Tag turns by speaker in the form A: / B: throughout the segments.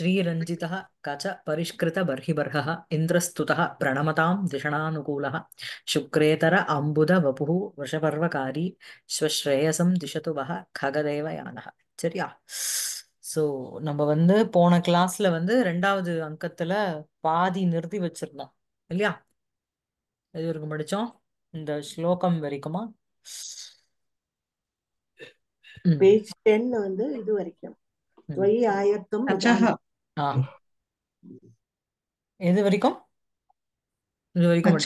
A: श्रीरञ्जितः कच परिष्कृतबर्हिबर्हः இந்திரஸ்துதா பிரணமதாம் दिषणानुकूलः शुक्रेतर அம்புத वपुः वृषपर्वकारी श्वश्रेयसं दिशतु ககதேவ खगदेवயானः சரியா ஸோ நம்ம வந்து போன கிளாஸ்ல வந்து ரெண்டாவது அங்கத்துல பாதி நிறுத்தி வச்சிருந்தோம் இல்லையா எது வரைக்கும் படிச்சோம் இந்த ஸ்லோகம் வரைக்குமா
B: பேஜ் டென் வந்து இது வரைக்கும்
A: ஆயிரத்தும் எது வரைக்கும்
B: இது வரைக்கும்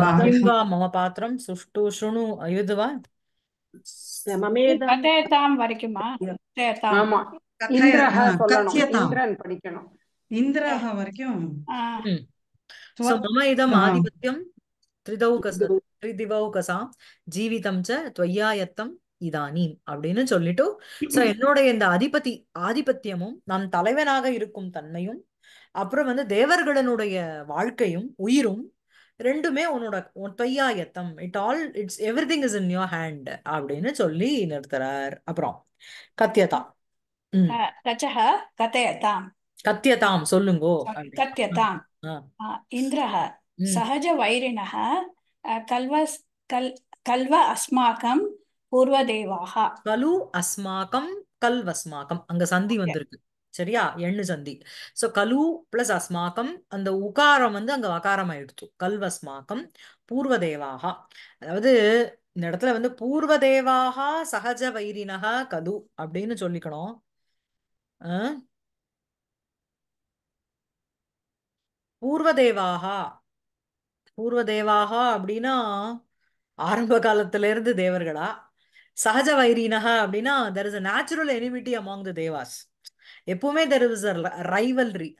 B: மம वा
A: मम பாத்திரம் சுஷ்டு சுணு இது ஜீவிதம் மமேதம் जीवितं च இதானீம் அப்படின்னு சொல்லிட்டு சோ என்னுடைய இந்த அதிபதி ஆதிபத்தியமும் நம் தலைவனாக இருக்கும் தன்மையும் அப்புறம் வந்து தேவர்களனுடைய வாழ்க்கையும் உயிரும் ரெண்டுமே உன்னோட தொய்யாயத்தம் it all it's everything is in your hand அப்படின்னு சொல்லி நிறுத்துறார் அப்புறம் கத்தியதா கச்சக கத்தியதாம் சொல்லுங்கோ
C: கத்தியதாம் இந்திரः சகஜ कल्व கல்வ கல்வ அஸ்மாகம் பூர்வதேவாக
A: கலு அஸ்மாக்கம் கல்வஸ்மாக்கம் அங்க சந்தி வந்திருக்கு சரியா எண்ணு சந்தி சோ கலு பிளஸ் அஸ்மாக்கம் அந்த உகாரம் வந்து அங்க வகாரம் ஆயிடுச்சு கல்வஸ்மாக்கம் பூர்வதேவாக அதாவது இந்த இடத்துல வந்து பூர்வதேவாக சகஜ வைரினக கது அப்படின்னு சொல்லிக்கணும் பூர்வதேவாக பூர்வதேவாக அப்படின்னா ஆரம்ப காலத்துல இருந்து தேவர்களா சகஜ வைரீனகா அப்படின்னா there is a natural enmity among the devas எப்பவுமே தெர் இஸ் அ ரைவல்ரி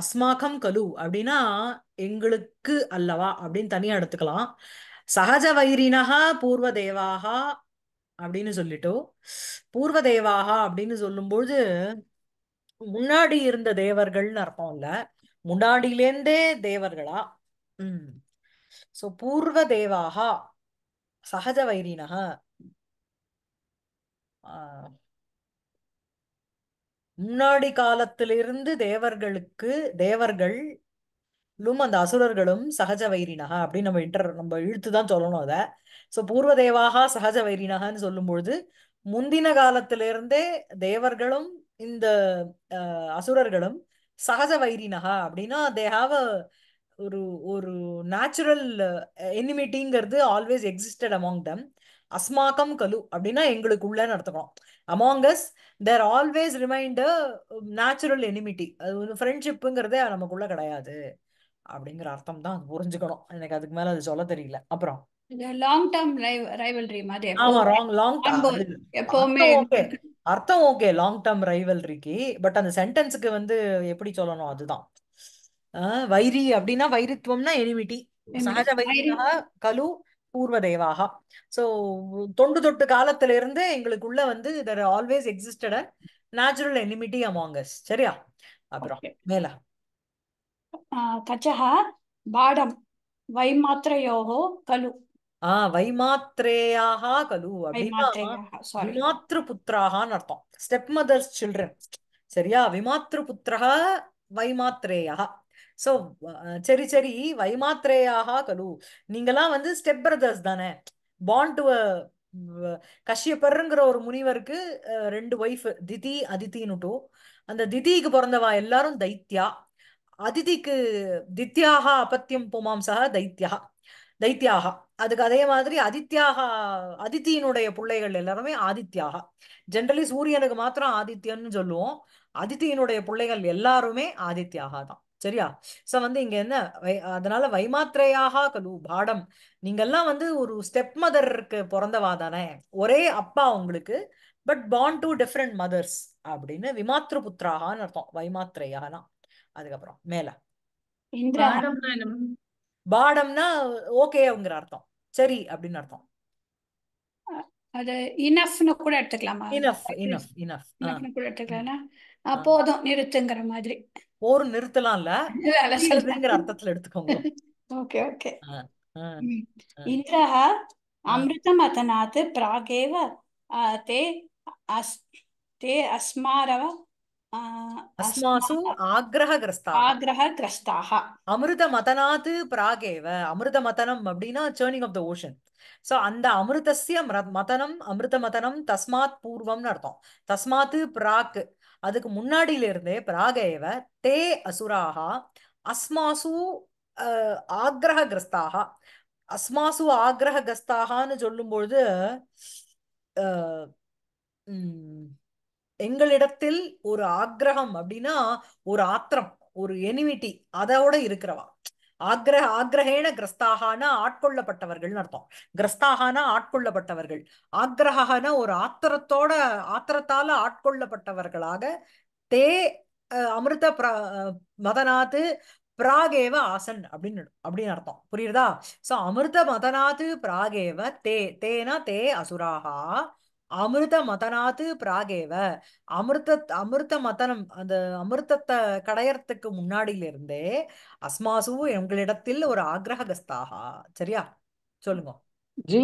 A: அஸ்மாக்கம் கலு அப்படின்னா எங்களுக்கு அல்லவா அப்படின்னு தனியா எடுத்துக்கலாம் சகஜ வைரீனகா பூர்வ தேவாகா அப்படின்னு சொல்லிட்டு பூர்வ தேவாகா அப்படின்னு சொல்லும்பொழுது முன்னாடி இருந்த தேவர்கள்னு அர்த்தம் இல்ல முன்னாடியிலேந்தே தேவர்களா உம் சோ பூர்வ தேவாகா சகஜ வைரீனகா முன்னாடி காலத்திலிருந்து தேவர்களுக்கு தேவர்கள் அந்த அசுரர்களும் சகஜ வைரினகா அப்படின்னு நம்ம இன்டர் நம்ம இழுத்து தான் சொல்லணும் அதை ஸோ பூர்வ தேவாகா சகஜ வைரினகான்னு சொல்லும்பொழுது முந்தின காலத்திலிருந்தே தேவர்களும் இந்த அசுரர்களும் சகஜ வைரினகா அப்படின்னா தே ஹாவ் ஒரு ஒரு நேச்சுரல் எனிமிட்டிங்கிறது ஆல்வேஸ் எக்ஸிஸ்டட் அமாங் தம் அஸ்மாக்கம் கலு அப்படின்னா எங்களுக்குள்ள நடத்துக்கணும் amongst there always remained natural enmity அது வந்து ஃப்ரெண்ட்ஷிப்புங்கிறதே நமக்குள்ள கிடையாது அப்படிங்கிற அர்த்தம் தான் புரிஞ்சுக்கணும் எனக்கு அதுக்கு மேல அது சொல்ல தெரியல அப்புறம்
C: லாங் டேர்ம் ரைவல்ரி மாதிரி
A: அர்த்தம் ஓகே லாங் டேர்ம் ரைவல்ரிக்கு பட் அந்த சென்டென்ஸுக்கு வந்து எப்படி சொல்லணும் அதுதான் வைரி அப்படின்னா வைரித்துவம்னா எனிமிட்டி சகஜ வைரியா கலு பூர்வதேவாகா ஸோ தொண்டு தொட்டு காலத்துல இருந்து எங்களுக்குள்ள வந்து there always existed a natural enmity amongst சரியா அப்புறம் மேல
C: கச்சக பாடம் வைமாத்திரையோகோ கலு
A: ஆ வைமாத்திரேயாக கலு அப்படின்னா புத்திராகான்னு அர்த்தம் ஸ்டெப் மதர்ஸ் சில்ட்ரன் சரியா வைமாத்திரேயா ஸோ சரி சரி வைமாத்திரேயாக கலு நீங்களாம் வந்து ஸ்டெப் பிரதர்ஸ் தானே பாண்ட் டு கஷ்யப்பருங்கிற ஒரு முனிவருக்கு ரெண்டு ஒய்ஃப் திதி அதித்தின்னுட்டு அந்த திதிக்கு பிறந்தவா எல்லாரும் தைத்யா அதிதிக்கு தித்யாக அபத்தியம் புமாம்சா தைத்யா தைத்யாக அதுக்கு அதே மாதிரி அதித்யாக அதித்தியினுடைய பிள்ளைகள் எல்லாருமே ஆதித்யாக ஜென்ரலி சூரியனுக்கு மாத்திரம் ஆதித்யன்னு சொல்லுவோம் அதித்தியினுடைய பிள்ளைகள் எல்லாருமே ஆதித்யாக தான் சரியா சோ வந்து இங்க என்ன அதனால வைமாத்திரையாக கலு பாடம் நீங்கெல்லாம் வந்து ஒரு ஸ்டெப் மதருக்கு பிறந்தவா தானே ஒரே அப்பா உங்களுக்கு பட் பாண்ட் டு டிஃப்ரெண்ட் மதர்ஸ் அப்படின்னு விமாத்ரு புத்திராக அர்த்தம் வைமாத்திரையானா அதுக்கப்புறம் மேல பாடம்னா ஓகேங்கிற அர்த்தம் சரி அப்படின்னு அர்த்தம்
C: அது இனஃப்னு கூட எடுத்துக்கலாமா இனஃப் இனஃப் இனஃப் கூட எடுத்துக்கலாம் போதும் நிறுத்துங்கிற மாதிரி
A: போர் நிறுத்தலாம் இல்ல அர்த்தத்துல எடுத்துக்கோங்க ஓகே ஓகே
C: அமிர்தம் அதனாத் பிராகேவ தே அஸ் தே
A: அஸ்மாரவ அஸ்மாசு அமிர்த பிராகேவ அமிர்த மதனம் அப்படின்னா churning of the ocean so அந்த அமிர்தசிய மதனம் அமிர்த மதனம் தஸ்மாத் பூர்வம்னு அர்த்தம் தஸ்மாத் பிராக் அதுக்கு முன்னாடியிலிருந்தே பிராகேவ தே அசுராக அஸ்மாசு கிரஸ்தாக அஸ்மாசு ஆக்ரஹகிரஸ்தாகான்னு சொல்லும் பொழுது எங்களிடத்தில் ஒரு ஆக்ரகம் அப்படின்னா ஒரு ஆத்திரம் ஒரு எனிமிட்டி அதோட இருக்கிறவா ஆக்ரஹ ஆக்ரஹேன கிரஸ்தாகானா ஆட்கொள்ளப்பட்டவர்கள் அர்த்தம் கிரஸ்தாகானா ஆட்கொள்ளப்பட்டவர்கள் ஆக்ரஹானா ஒரு ஆத்திரத்தோட ஆத்திரத்தால ஆட்கொள்ளப்பட்டவர்களாக தே அமிர்த பிர மதநாத்து பிராகேவ ஆசன் அப்படின்னு அப்படின்னு அர்த்தம் புரியுதா சோ அமிர்த மதநாத்து பிராகேவ தே தேனா தே அசுராகா அமிர்த மதனாத்து பிராகேவ அமிர்த அமிர்த மதனம் அந்த அமிர்தத்தை கடையறதுக்கு முன்னாடியிலிருந்தே
B: அஸ்மாசு எங்களிடத்தில் ஒரு ஆக்ரஹகஸ்தாகா சரியா சொல்லுங்க ஜி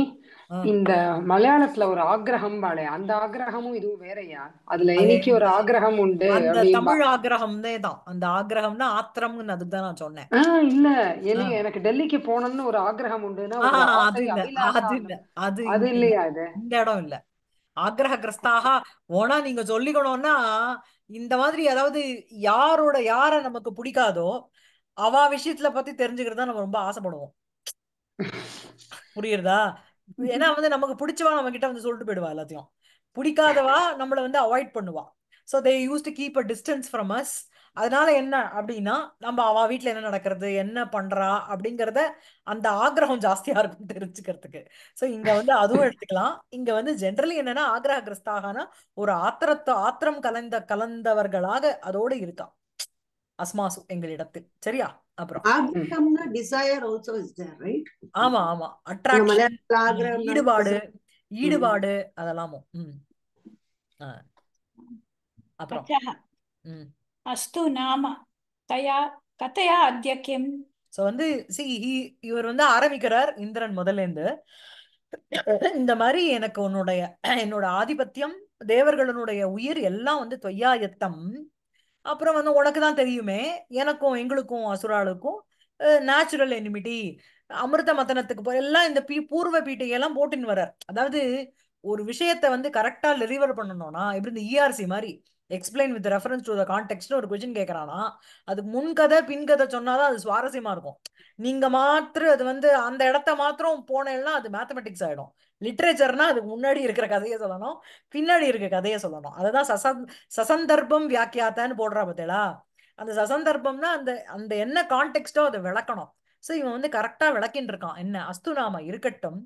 B: இந்த மலையாளத்துல ஒரு ஆக்ரஹம் பாளே அந்த ஆக்ரஹமும் இதுவும் வேறையா அதுல இன்னைக்கு ஒரு ஆக்ரஹம் உண்டு அந்த தமிழ்
A: ஆக்ரஹம்னே தான் அந்த ஆக்ரஹம்னா ஆத்திரம்னு அதுதான் நான் சொன்னேன்
B: ஆஹ் இல்ல எனக்கு எனக்கு டெல்லிக்கு போனோம்னு ஒரு ஆக்ரஹம் உண்டுன்னா அது இல்ல அது இல்ல அது இல்லையா அது
A: இந்த இடம் இல்ல ஆக்ரஹ கிரஸ்தாக ஓனா நீங்க சொல்லிக்கணும்னா இந்த மாதிரி அதாவது யாரோட யார நமக்கு பிடிக்காதோ அவ விஷயத்துல பத்தி தான் நம்ம ரொம்ப ஆசைப்படுவோம் புரியுறதா ஏன்னா வந்து நமக்கு பிடிச்சவா நம்ம கிட்ட வந்து சொல்லிட்டு போயிடுவா எல்லாத்தையும் பிடிக்காதவா நம்மள வந்து அவாய்ட் பண்ணுவா so they used to keep a distance from us அதனால என்ன அப்படின்னா நம்ம அவ வீட்டுல என்ன நடக்கிறது என்ன பண்றா அப்படிங்கிறத அந்த ஆக்ரகம் ஜாஸ்தியா இருக்கும் தெரிஞ்சுக்கிறதுக்கு சோ இங்க வந்து அதுவும் எடுத்துக்கலாம் இங்க வந்து ஜென்ரலி என்னன்னா ஆக்ரஹ கிறிஸ்தாகனா ஒரு ஆத்திரத்த ஆத்திரம் கலந்த கலந்தவர்களாக அதோடு இருக்கான் அஸ்மாசு எங்களிடத்தில் சரியா அப்புறம் ஆமா ஆமா அட்ராக்ஷன் ஈடுபாடு ஈடுபாடு அதெல்லாமும் அப்புறம் அஸ்து நாம தயா கதையா அத்திய கிம் சோ வந்து சி இவர் வந்து ஆரம்பிக்கிறார் இந்திரன் முதலேந்து இந்த மாதிரி எனக்கு உன்னுடைய என்னோட ஆதிபத்தியம் தேவர்களுடைய உயிர் எல்லாம் வந்து தொய்யாயத்தம் அப்புறம் வந்து உனக்கு தான் தெரியுமே எனக்கும் எங்களுக்கும் அசுராளுக்கும் நேச்சுரல் எனிமிட்டி அமிர்த மதனத்துக்கு போய் எல்லாம் இந்த பீ பூர்வ பீட்டையெல்லாம் போட்டின்னு வர்றார் அதாவது ஒரு விஷயத்த வந்து கரெக்டா டெலிவர் பண்ணணும்னா எப்படி இந்த இஆர்சி e மாதிரி explain with reference to the கான்டெக்ட்னு ஒரு கொஷின் கேட்குறானா அதுக்கு முன்கதை பின்கதை சொன்னாதான் அது சுவாரஸ்யமா இருக்கும் நீங்க மாத்திரம் அது வந்து அந்த இடத்த மாத்திரம் போனேன்னா அது மேத்தமெட்டிக்ஸ் ஆயிடும் லிட்ரேச்சர்னா அதுக்கு முன்னாடி இருக்கிற கதையை சொல்லணும் பின்னாடி இருக்க கதையை சொல்லணும் தான் சச சசந்தர்ப்பம் வியாக்கியாத்தான்னு போடுறா பார்த்தீங்களா அந்த சசந்தர்ப்பம்னா அந்த அந்த என்ன கான்டெக்ட்டோ அதை விளக்கணும் ஸோ இவன் வந்து கரெக்டாக விளக்கின்னு இருக்கான் என்ன அஸ்து நாம இருக்கட்டும்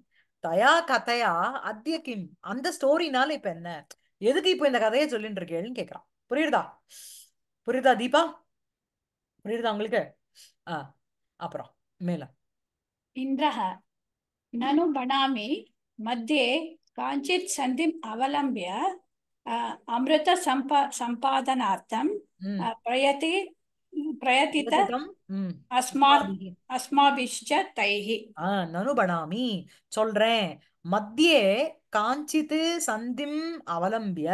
A: தயா கதையா அத்திய கிம் அந்த ஸ்டோரினால இப்போ என்ன எதுக்கு இப்போ இந்த கதையை சொல்லிட்டு இருக்கேன்னு கேட்குறான் புரியுதா புரியுதா தீபா புரியுதா உங்களுக்கு ஆ அப்புறம் மேல
C: இந்திரஹ நனு பணாமி மத்தியே காஞ்சித் சந்திம் அவலம்பிய அமிர்த சம்பா சம்பாதனார்த்தம் பிரயத்தி பிரயத்திதம்
A: அஸ்மாபிஷ்ச தைஹி ஆ நனு பணாமி சொல்றேன் மத்தியே காஞ்சித்து சந்திம் அவலம்பிய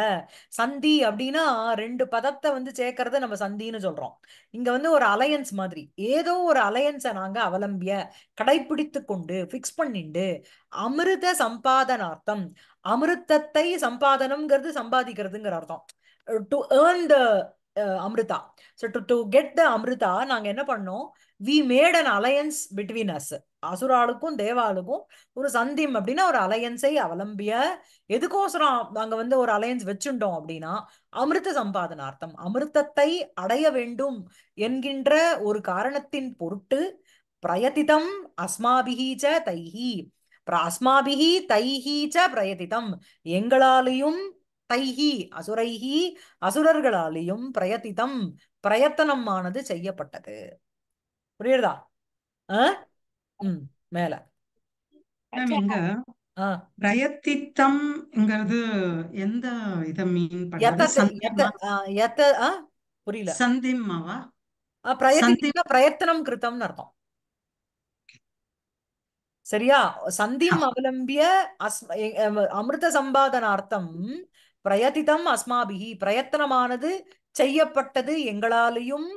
A: சந்தி அப்படின்னா ரெண்டு பதத்தை வந்து சேர்க்கறத நம்ம சந்தின்னு சொல்றோம் இங்க வந்து ஒரு அலையன்ஸ் மாதிரி ஏதோ ஒரு அலையன்ஸை நாங்க அவலம்பிய கடைபிடித்து கொண்டு பிக்ஸ் பண்ணிண்டு அமிர்த சம்பாதனார்த்தம் அமிர்தத்தை சம்பாதனம்ங்கிறது சம்பாதிக்கிறதுங்கிற அர்த்தம் to earn the amrita so to to get the amrita நாங்கள் என்ன பண்ணோம் we made an alliance between us அசுராளுக்கும் தேவாளுக்கும் ஒரு சந்திம் அப்படின்னா ஒரு அலையன்ஸை அவலம்பிய எதுக்கோசரம் நாங்கள் வந்து ஒரு அலையன்ஸ் வச்சுட்டோம் அப்படின்னா அமிர்த சம்பாதனார்த்தம் அமிர்தத்தை அடைய வேண்டும் என்கின்ற ஒரு காரணத்தின் பொருட்டு பிரயதிதம் அஸ்மாபிஹீச்ச தைஹி அஸ்மாபிஹி தைஹீச்ச பிரயதிதம் எங்களாலையும் தைஹி அசுரைஹி அசுரர்களாலேயும் பிரயத்திதம் பிரயத்தனமானது செய்யப்பட்டது புரியுறதா உம் மேல பிரயத்தனம் கிருத்தம்னு அர்த்தம் சரியா சந்திம் அவலம்பிய அஸ் அமிர்த சம்பாதனார்த்தம் பிரயதிதம் அஸ்மாபிகி பிரயத்தனமானது செய்யப்பட்டது எங்களாலையும்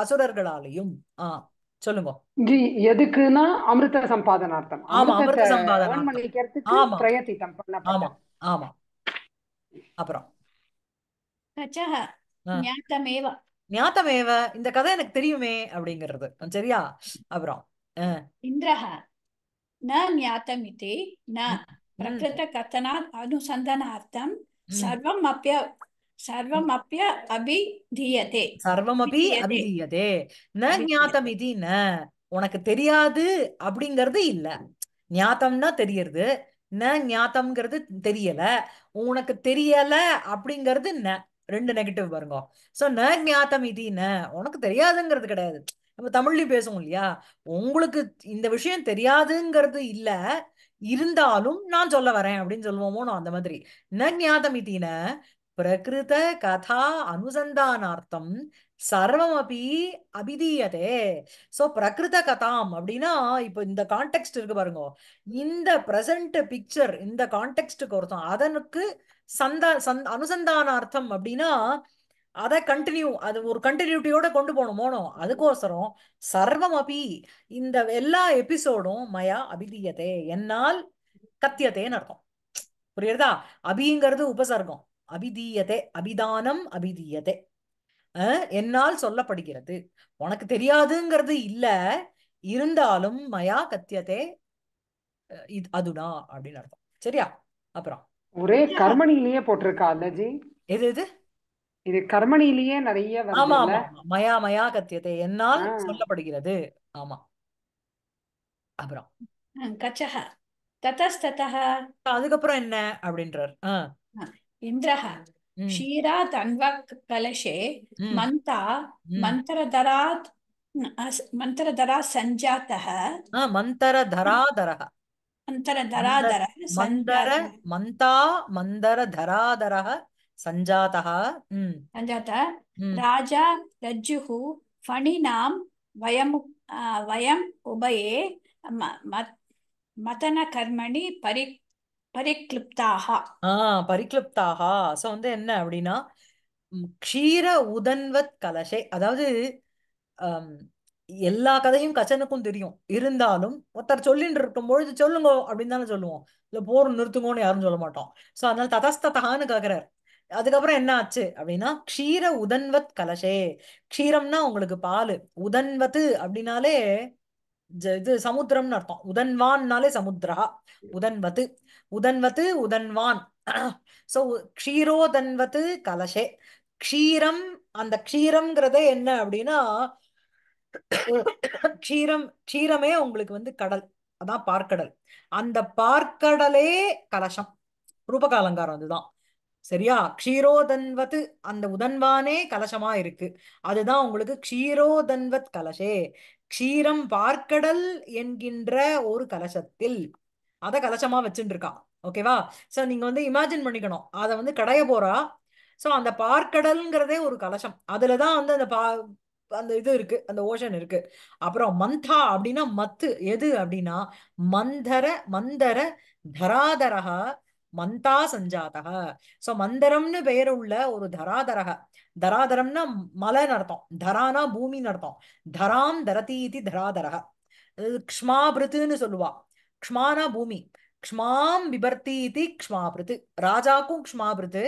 A: அசுரர்களாலையும் ஆஹ்
B: சொல்லுங்க ஜி எதுக்குன்னா அமிர்த சம்பாதனார்த்தம் ஆமா அமிர்த சம்பாதனம் ஆமா பிரயத்திதம் ஆமா ஆமா அப்புறம்
A: கச்சஹ ஞாத்தமேவ இந்த கதை எனக்கு தெரியுமே அப்படிங்கிறது சரியா அப்புறம்
C: இந்திரஹ ந ஞாத்தமிதி ந பிரகிருத கத்தனா அனுசந்தனார்த்தம் सर्वमप्य
A: सर्वमप्य अभिधीयते சர்வமபி அபிதீயதே ந ஞாத்தம் இது ந உனக்கு தெரியாது அப்படிங்கறது இல்ல ஞாத்தம்னா தெரியறது ந ஞாத்தம்ங்கிறது தெரியல உனக்கு தெரியல அப்படிங்கறது ந ரெண்டு நெகட்டிவ் பாருங்க சோ ந ஞாத்தம் இது ந உனக்கு தெரியாதுங்கிறது கிடையாது நம்ம தமிழ்லயும் பேசுவோம் இல்லையா உங்களுக்கு இந்த விஷயம் தெரியாதுங்கிறது இல்லை இருந்தாலும் நான் சொல்ல வரேன் அப்படின்னு சொல்லுவோமோ அந்த மாதிரி ந ஞாதமிதின பிரகிருத கதா அனுசந்தானார்த்தம் சர்வமபி அபிதீயதே சோ பிரகிருத கதாம் அப்படின்னா இப்போ இந்த கான்டெக்ட் இருக்கு பாருங்க இந்த பிரசன்ட் பிக்சர் இந்த கான்டெக்ட்டுக்கு ஒருத்தம் அதனுக்கு சந்தா சந்த அனுசந்தானார்த்தம் அப்படின்னா அதை கண்டினியூ அது ஒரு கண்டினியூட்டியோட கொண்டு போகணும் மோனோம் அதுக்கோசரம் சர்வம் அபி இந்த எல்லா எபிசோடும் மயா அபிதியதே என்னால் கத்தியதேன்னு அர்த்தம் புரியுறதா அபிங்கிறது உபசர்க்கம் அபிதீயதே அபிதானம் அபிதீயதே என்னால் சொல்லப்படுகிறது உனக்கு தெரியாதுங்கிறது இல்ல இருந்தாலும் மயா கத்தியதே இது அதுனா அப்படின்னு அர்த்தம்
B: சரியா அப்புறம் ஒரே கர்மணிலேயே போட்டிருக்கா அல்லஜி எது எது இது கர்மணிலேயே நிறைய
A: மயா மயா கத்தியதை என்னால் சொல்லப்படுகிறது ஆமா அப்புறம்
C: அதுக்கப்புறம் என்ன அப்படின்றார் இந்திரः ஷீரா தன்வக் கலஷே மந்தா மந்திரதராத் மந்திரதரா சஞ்சாத்தः
A: மந்திரதராதரः
C: மந்திரதராதரः மந்தர
A: மந்தா மந்தரதராதரः சஞ்சாதா சஞ்சாதா ராஜா ரஜ்ஜுஹு ஃபணினாம் வயம்
C: வயம் உபயே மதன கர்மணி பரி
A: பரிக்லிப்தாக ஆ பரிக்லிப்தாக சோ வந்து என்ன அப்படின்னா க்ஷீர உதன்வத் கலசே அதாவது எல்லா கதையும் கச்சனுக்கும் தெரியும் இருந்தாலும் ஒருத்தர் சொல்லிட்டு இருக்கும் பொழுது சொல்லுங்க அப்படின்னு தானே சொல்லுவோம் இல்ல போர் நிறுத்துங்கன்னு யாரும் சொல்ல மாட்டோம் சோ அதனால ததஸ்ததான்னு கேக்குறாரு அதுக்கப்புறம் என்ன ஆச்சு அப்படின்னா க்ஷீர உதன்வத் கலசே க்ஷீரம்னா உங்களுக்கு பால் உதன்வத்து அப்படின்னாலே இது சமுத்திரம்னு அர்த்தம் உதன்வான்னாலே சமுத்திரா உதன்வத்து உதன்வத்து உதன்வான் சோ க்ஷீரோதன்வத்து கலசே க்ஷீரம் அந்த க்ஷீரம்ங்கிறதே என்ன அப்படின்னா க்ஷீரம் க்ஷீரமே உங்களுக்கு வந்து கடல் அதான் பார்க்கடல் அந்த பார்க்கடலே கலசம் ரூபகாலங்காரம் அதுதான் சரியா க்ஷீரோதன்வத் அந்த உதன்வானே கலசமா இருக்கு அதுதான் உங்களுக்கு க்ஷீரோதன்வத் கலசே க்ஷீரம் பார்க்கடல் என்கின்ற ஒரு கலசத்தில் அத கலசமா வச்சுட்டு இருக்கான் ஓகேவா சோ நீங்க வந்து இமேஜின் பண்ணிக்கணும் அதை வந்து கடைய போறா ஸோ அந்த பார்க்கடல்ங்கிறதே ஒரு கலசம் அதுலதான் தான் வந்து அந்த பா அந்த இது இருக்கு அந்த ஓஷன் இருக்கு அப்புறம் மந்தா அப்படின்னா மத்து எது அப்படின்னா மந்தர மந்தர தராதரகா மந்தா சஞ்சாதக சோ மந்தரம்னு பெயர் உள்ள ஒரு தராதரக தராதரம்னா மலை நடத்தம் தரானா பூமி நடத்தம் தராம் தரதி இது தராதரக க்ஷ்மாபிருத்துன்னு சொல்லுவா க்ஷ்மானா பூமி க்ஷ்மாம் விபர்த்தி இது க்ஷ்மாபிருத்து ராஜாக்கும் க்ஷ்மாபிருத்து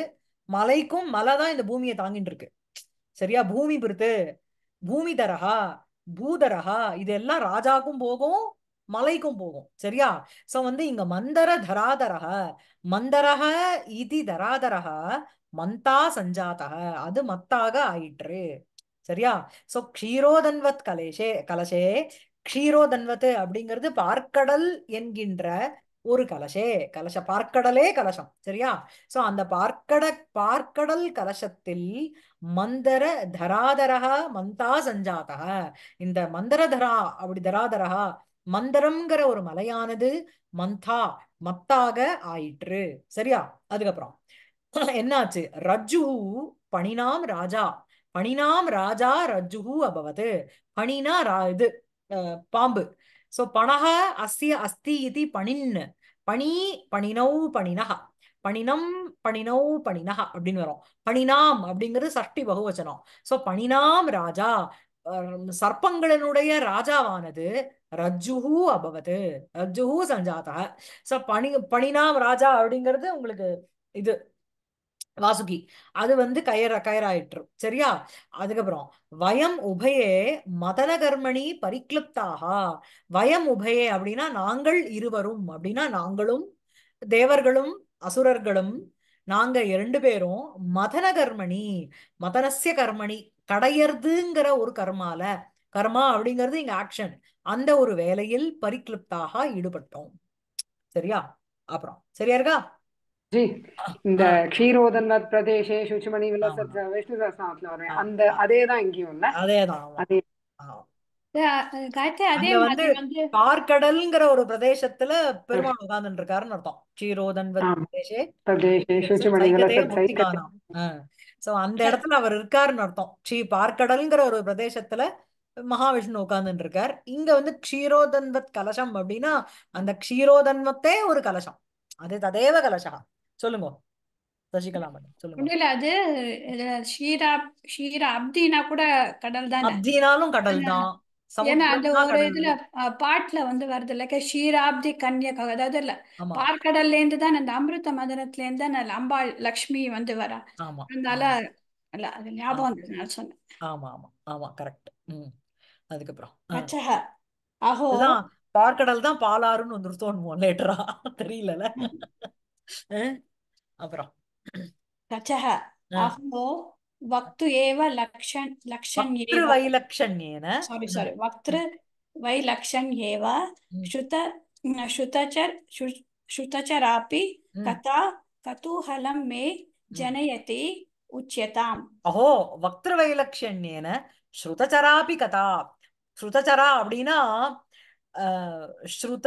A: மலைக்கும் மலை தான் இந்த பூமியை தாங்கிட்டு இருக்கு சரியா பூமி பிருத்து பூமி தரகா பூதரகா எல்லாம் ராஜாக்கும் போகும் மலைக்கும் போகும் சரியா சோ வந்து இங்க மந்தர தராதரக மந்தரக இதி தராதரக மந்தா சஞ்சாதக அது மத்தாக ஆயிற்று சரியா சோ க்ஷீரோதன்வத் கலேஷே கலசே க்ஷீரோதன்வத் அப்படிங்கிறது பார்க்கடல் என்கின்ற ஒரு கலசே கலச பார்க்கடலே கலசம் சரியா சோ அந்த பார்க்கட பார்க்கடல் கலசத்தில் மந்தர தராதரகா மந்தா சஞ்சாதக இந்த மந்தரதரா அப்படி தராதரகா மந்தரம்ங்கிற ஒரு மலையானது மந்தா மத்தாக ஆயிற்று சரியா அதுக்கப்புறம் என்னாச்சு ரஜ்ஜு பணினாம் ராஜா பணினாம் ராஜா ரஜுஹு அபவது பணினா ரா இது பாம்பு சோ பணக அஸ்ய அஸ்தி இது பணின் பணி பணினௌ பணினஹ பணினம் பணினௌ பணினஹ அப்படின்னு வரும் பணினாம் அப்படிங்கிறது சஷ்டி பகுவச்சனம் சோ பணினாம் ராஜா சர்ப்பங்களினுடைய ராஜாவானது ரஜ்ஜுஹூ அபவது ரஜ்ஜுஹூ சஞ்சாதா ச பணி பணினாம் ராஜா அப்படிங்கிறது உங்களுக்கு இது வாசுகி அது வந்து கயற கயராயிட்டு சரியா அதுக்கப்புறம் வயம் உபயே மதன கர்மணி பரிக்ளிப்தாக வயம் உபயே அப்படின்னா நாங்கள் இருவரும் அப்படின்னா நாங்களும் தேவர்களும் அசுரர்களும் நாங்க இரண்டு பேரும் மதன கர்மணி மதனசிய கர்மணி கடையறதுங்கிற ஒரு கர்மால கர்மா அப்படிங்கிறது இங்க ஆக்ஷன் அந்த ஒரு வேலையில் பரிக்லிப்தாக ஈடுபட்டோம் சரியா
B: அப்புறம் சரியா இருக்கா ஜி இந்த க்ஷீரோதன்வத் பிரதேசே சுச்சுமணி விலாச விஷ்ணு சகஸ்நாமத்துல வருவேன் அந்த அதே தான் இங்கேயும் இல்ல அதேதான் அதே பார்க்கடல்ங்கிற ஒரு பிரதேசத்துல பெருமாள் உட்கார்ந்துட்டு இருக்காருன்னு அர்த்தம்
A: க்ஷீரோதன்வத் பிரதேசே பிரதேசே சுச்சுமணி சோ அந்த இடத்துல அவர் இருக்காருன்னு அர்த்தம் ஸ்ரீ பார்க்கடல்ங்கிற ஒரு பிரதேசத்துல மகாவிஷ்ணு உட்கார்ந்துட்டு இருக்கார் இங்க வந்து க்ஷீரோதன்வத் கலசம் அப்படின்னா அந்த க்ஷீரோதன்வத்தே ஒரு கலசம் அது ததேவ கலசா சொல்லுங்க சசிகலா மேடம் சொல்லுங்க
C: இல்ல அது ஷீரா ஷீரா அப்தினா கூட கடல் தான் அப்தினாலும்
A: கடல் தான் ஏன்னா அந்த ஒரு இதுல
C: பாட்டுல வந்து வருது இல்ல ஷீராப்தி கன்யகா அதாவது இல்ல பார்க்கடல்ல இருந்து தான் அந்த அமிர்த மதனத்துல இருந்து தான் அம்பாள் லக்ஷ்மி வந்து வர
A: அதனால இல்ல அது ஞாபகம் வந்ததுனால சொன்னேன் ஆமா ஆமா ஆமா கரெக்ட் ம் அதுக்கப்புறம் அச்சஹ ஆஹோ பார்க்கடல் தான் பாலாறுன்னு வந்துருத்தோன்னு லேட்டரா தெரியல அப்புறம் அச்சஹ அஹோ
C: वक्तु एव लक्षण लक्षण्येव
A: वैलक्षण्येन सारि सारि वक्तृ
C: वैलक्षण्येव श्रुत श्रुतचर श्रुतचरापि कथा कतूहलं मे जनयति उच्यताम्
A: अहो वक्तृवैलक्षण्येन श्रुतचरापि कथा श्रुतचरा அப்படின்னா ஸ்ருத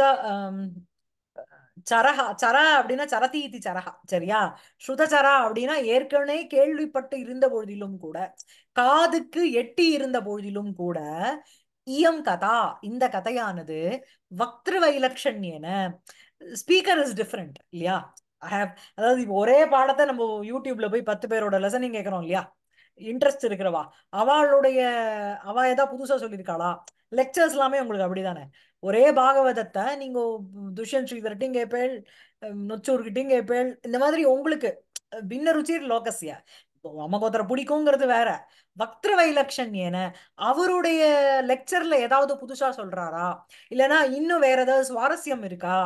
A: சரஹா சர அப்படின்னா சரதீதி சரஹா சரியா சரா அப்படின்னா ஏற்கனவே கேள்விப்பட்டு இருந்த பொழுதிலும் கூட காதுக்கு எட்டி இருந்த பொழுதிலும் கூட இயம் கதா இந்த கதையானது வக்திரு வைலக்ஷண்யன ஸ்பீக்கர் இஸ் டிஃப்ரெண்ட் இல்லையா அதாவது ஒரே பாடத்தை நம்ம யூடியூப்ல போய் பத்து பேரோட லெசனிங் கேட்கறோம் இல்லையா இன்ட்ரெஸ்ட் இருக்கிறவா அவளுடைய அவ ஏதாவது புதுசா சொல்லியிருக்காளா லெக்சர்ஸ் எல்லாமே உங்களுக்கு அப்படிதானே ஒரே பாகவதத்தை நீங்க துஷ்யன் ஸ்ரீதர்ட்டையும் கேப்பேள் நொச்சூர்கிட்டையும் கேப்பேள் இந்த மாதிரி உங்களுக்கு பின்ன ருச்சிர் லோகசியா அம்மகோத்தரை பிடிக்குங்கிறது வேற பக்திர வைலக்ஷன் என அவருடைய லெக்சர்ல ஏதாவது புதுசா சொல்றாரா இல்லனா இன்னும் வேற ஏதாவது சுவாரஸ்யம் இருக்கா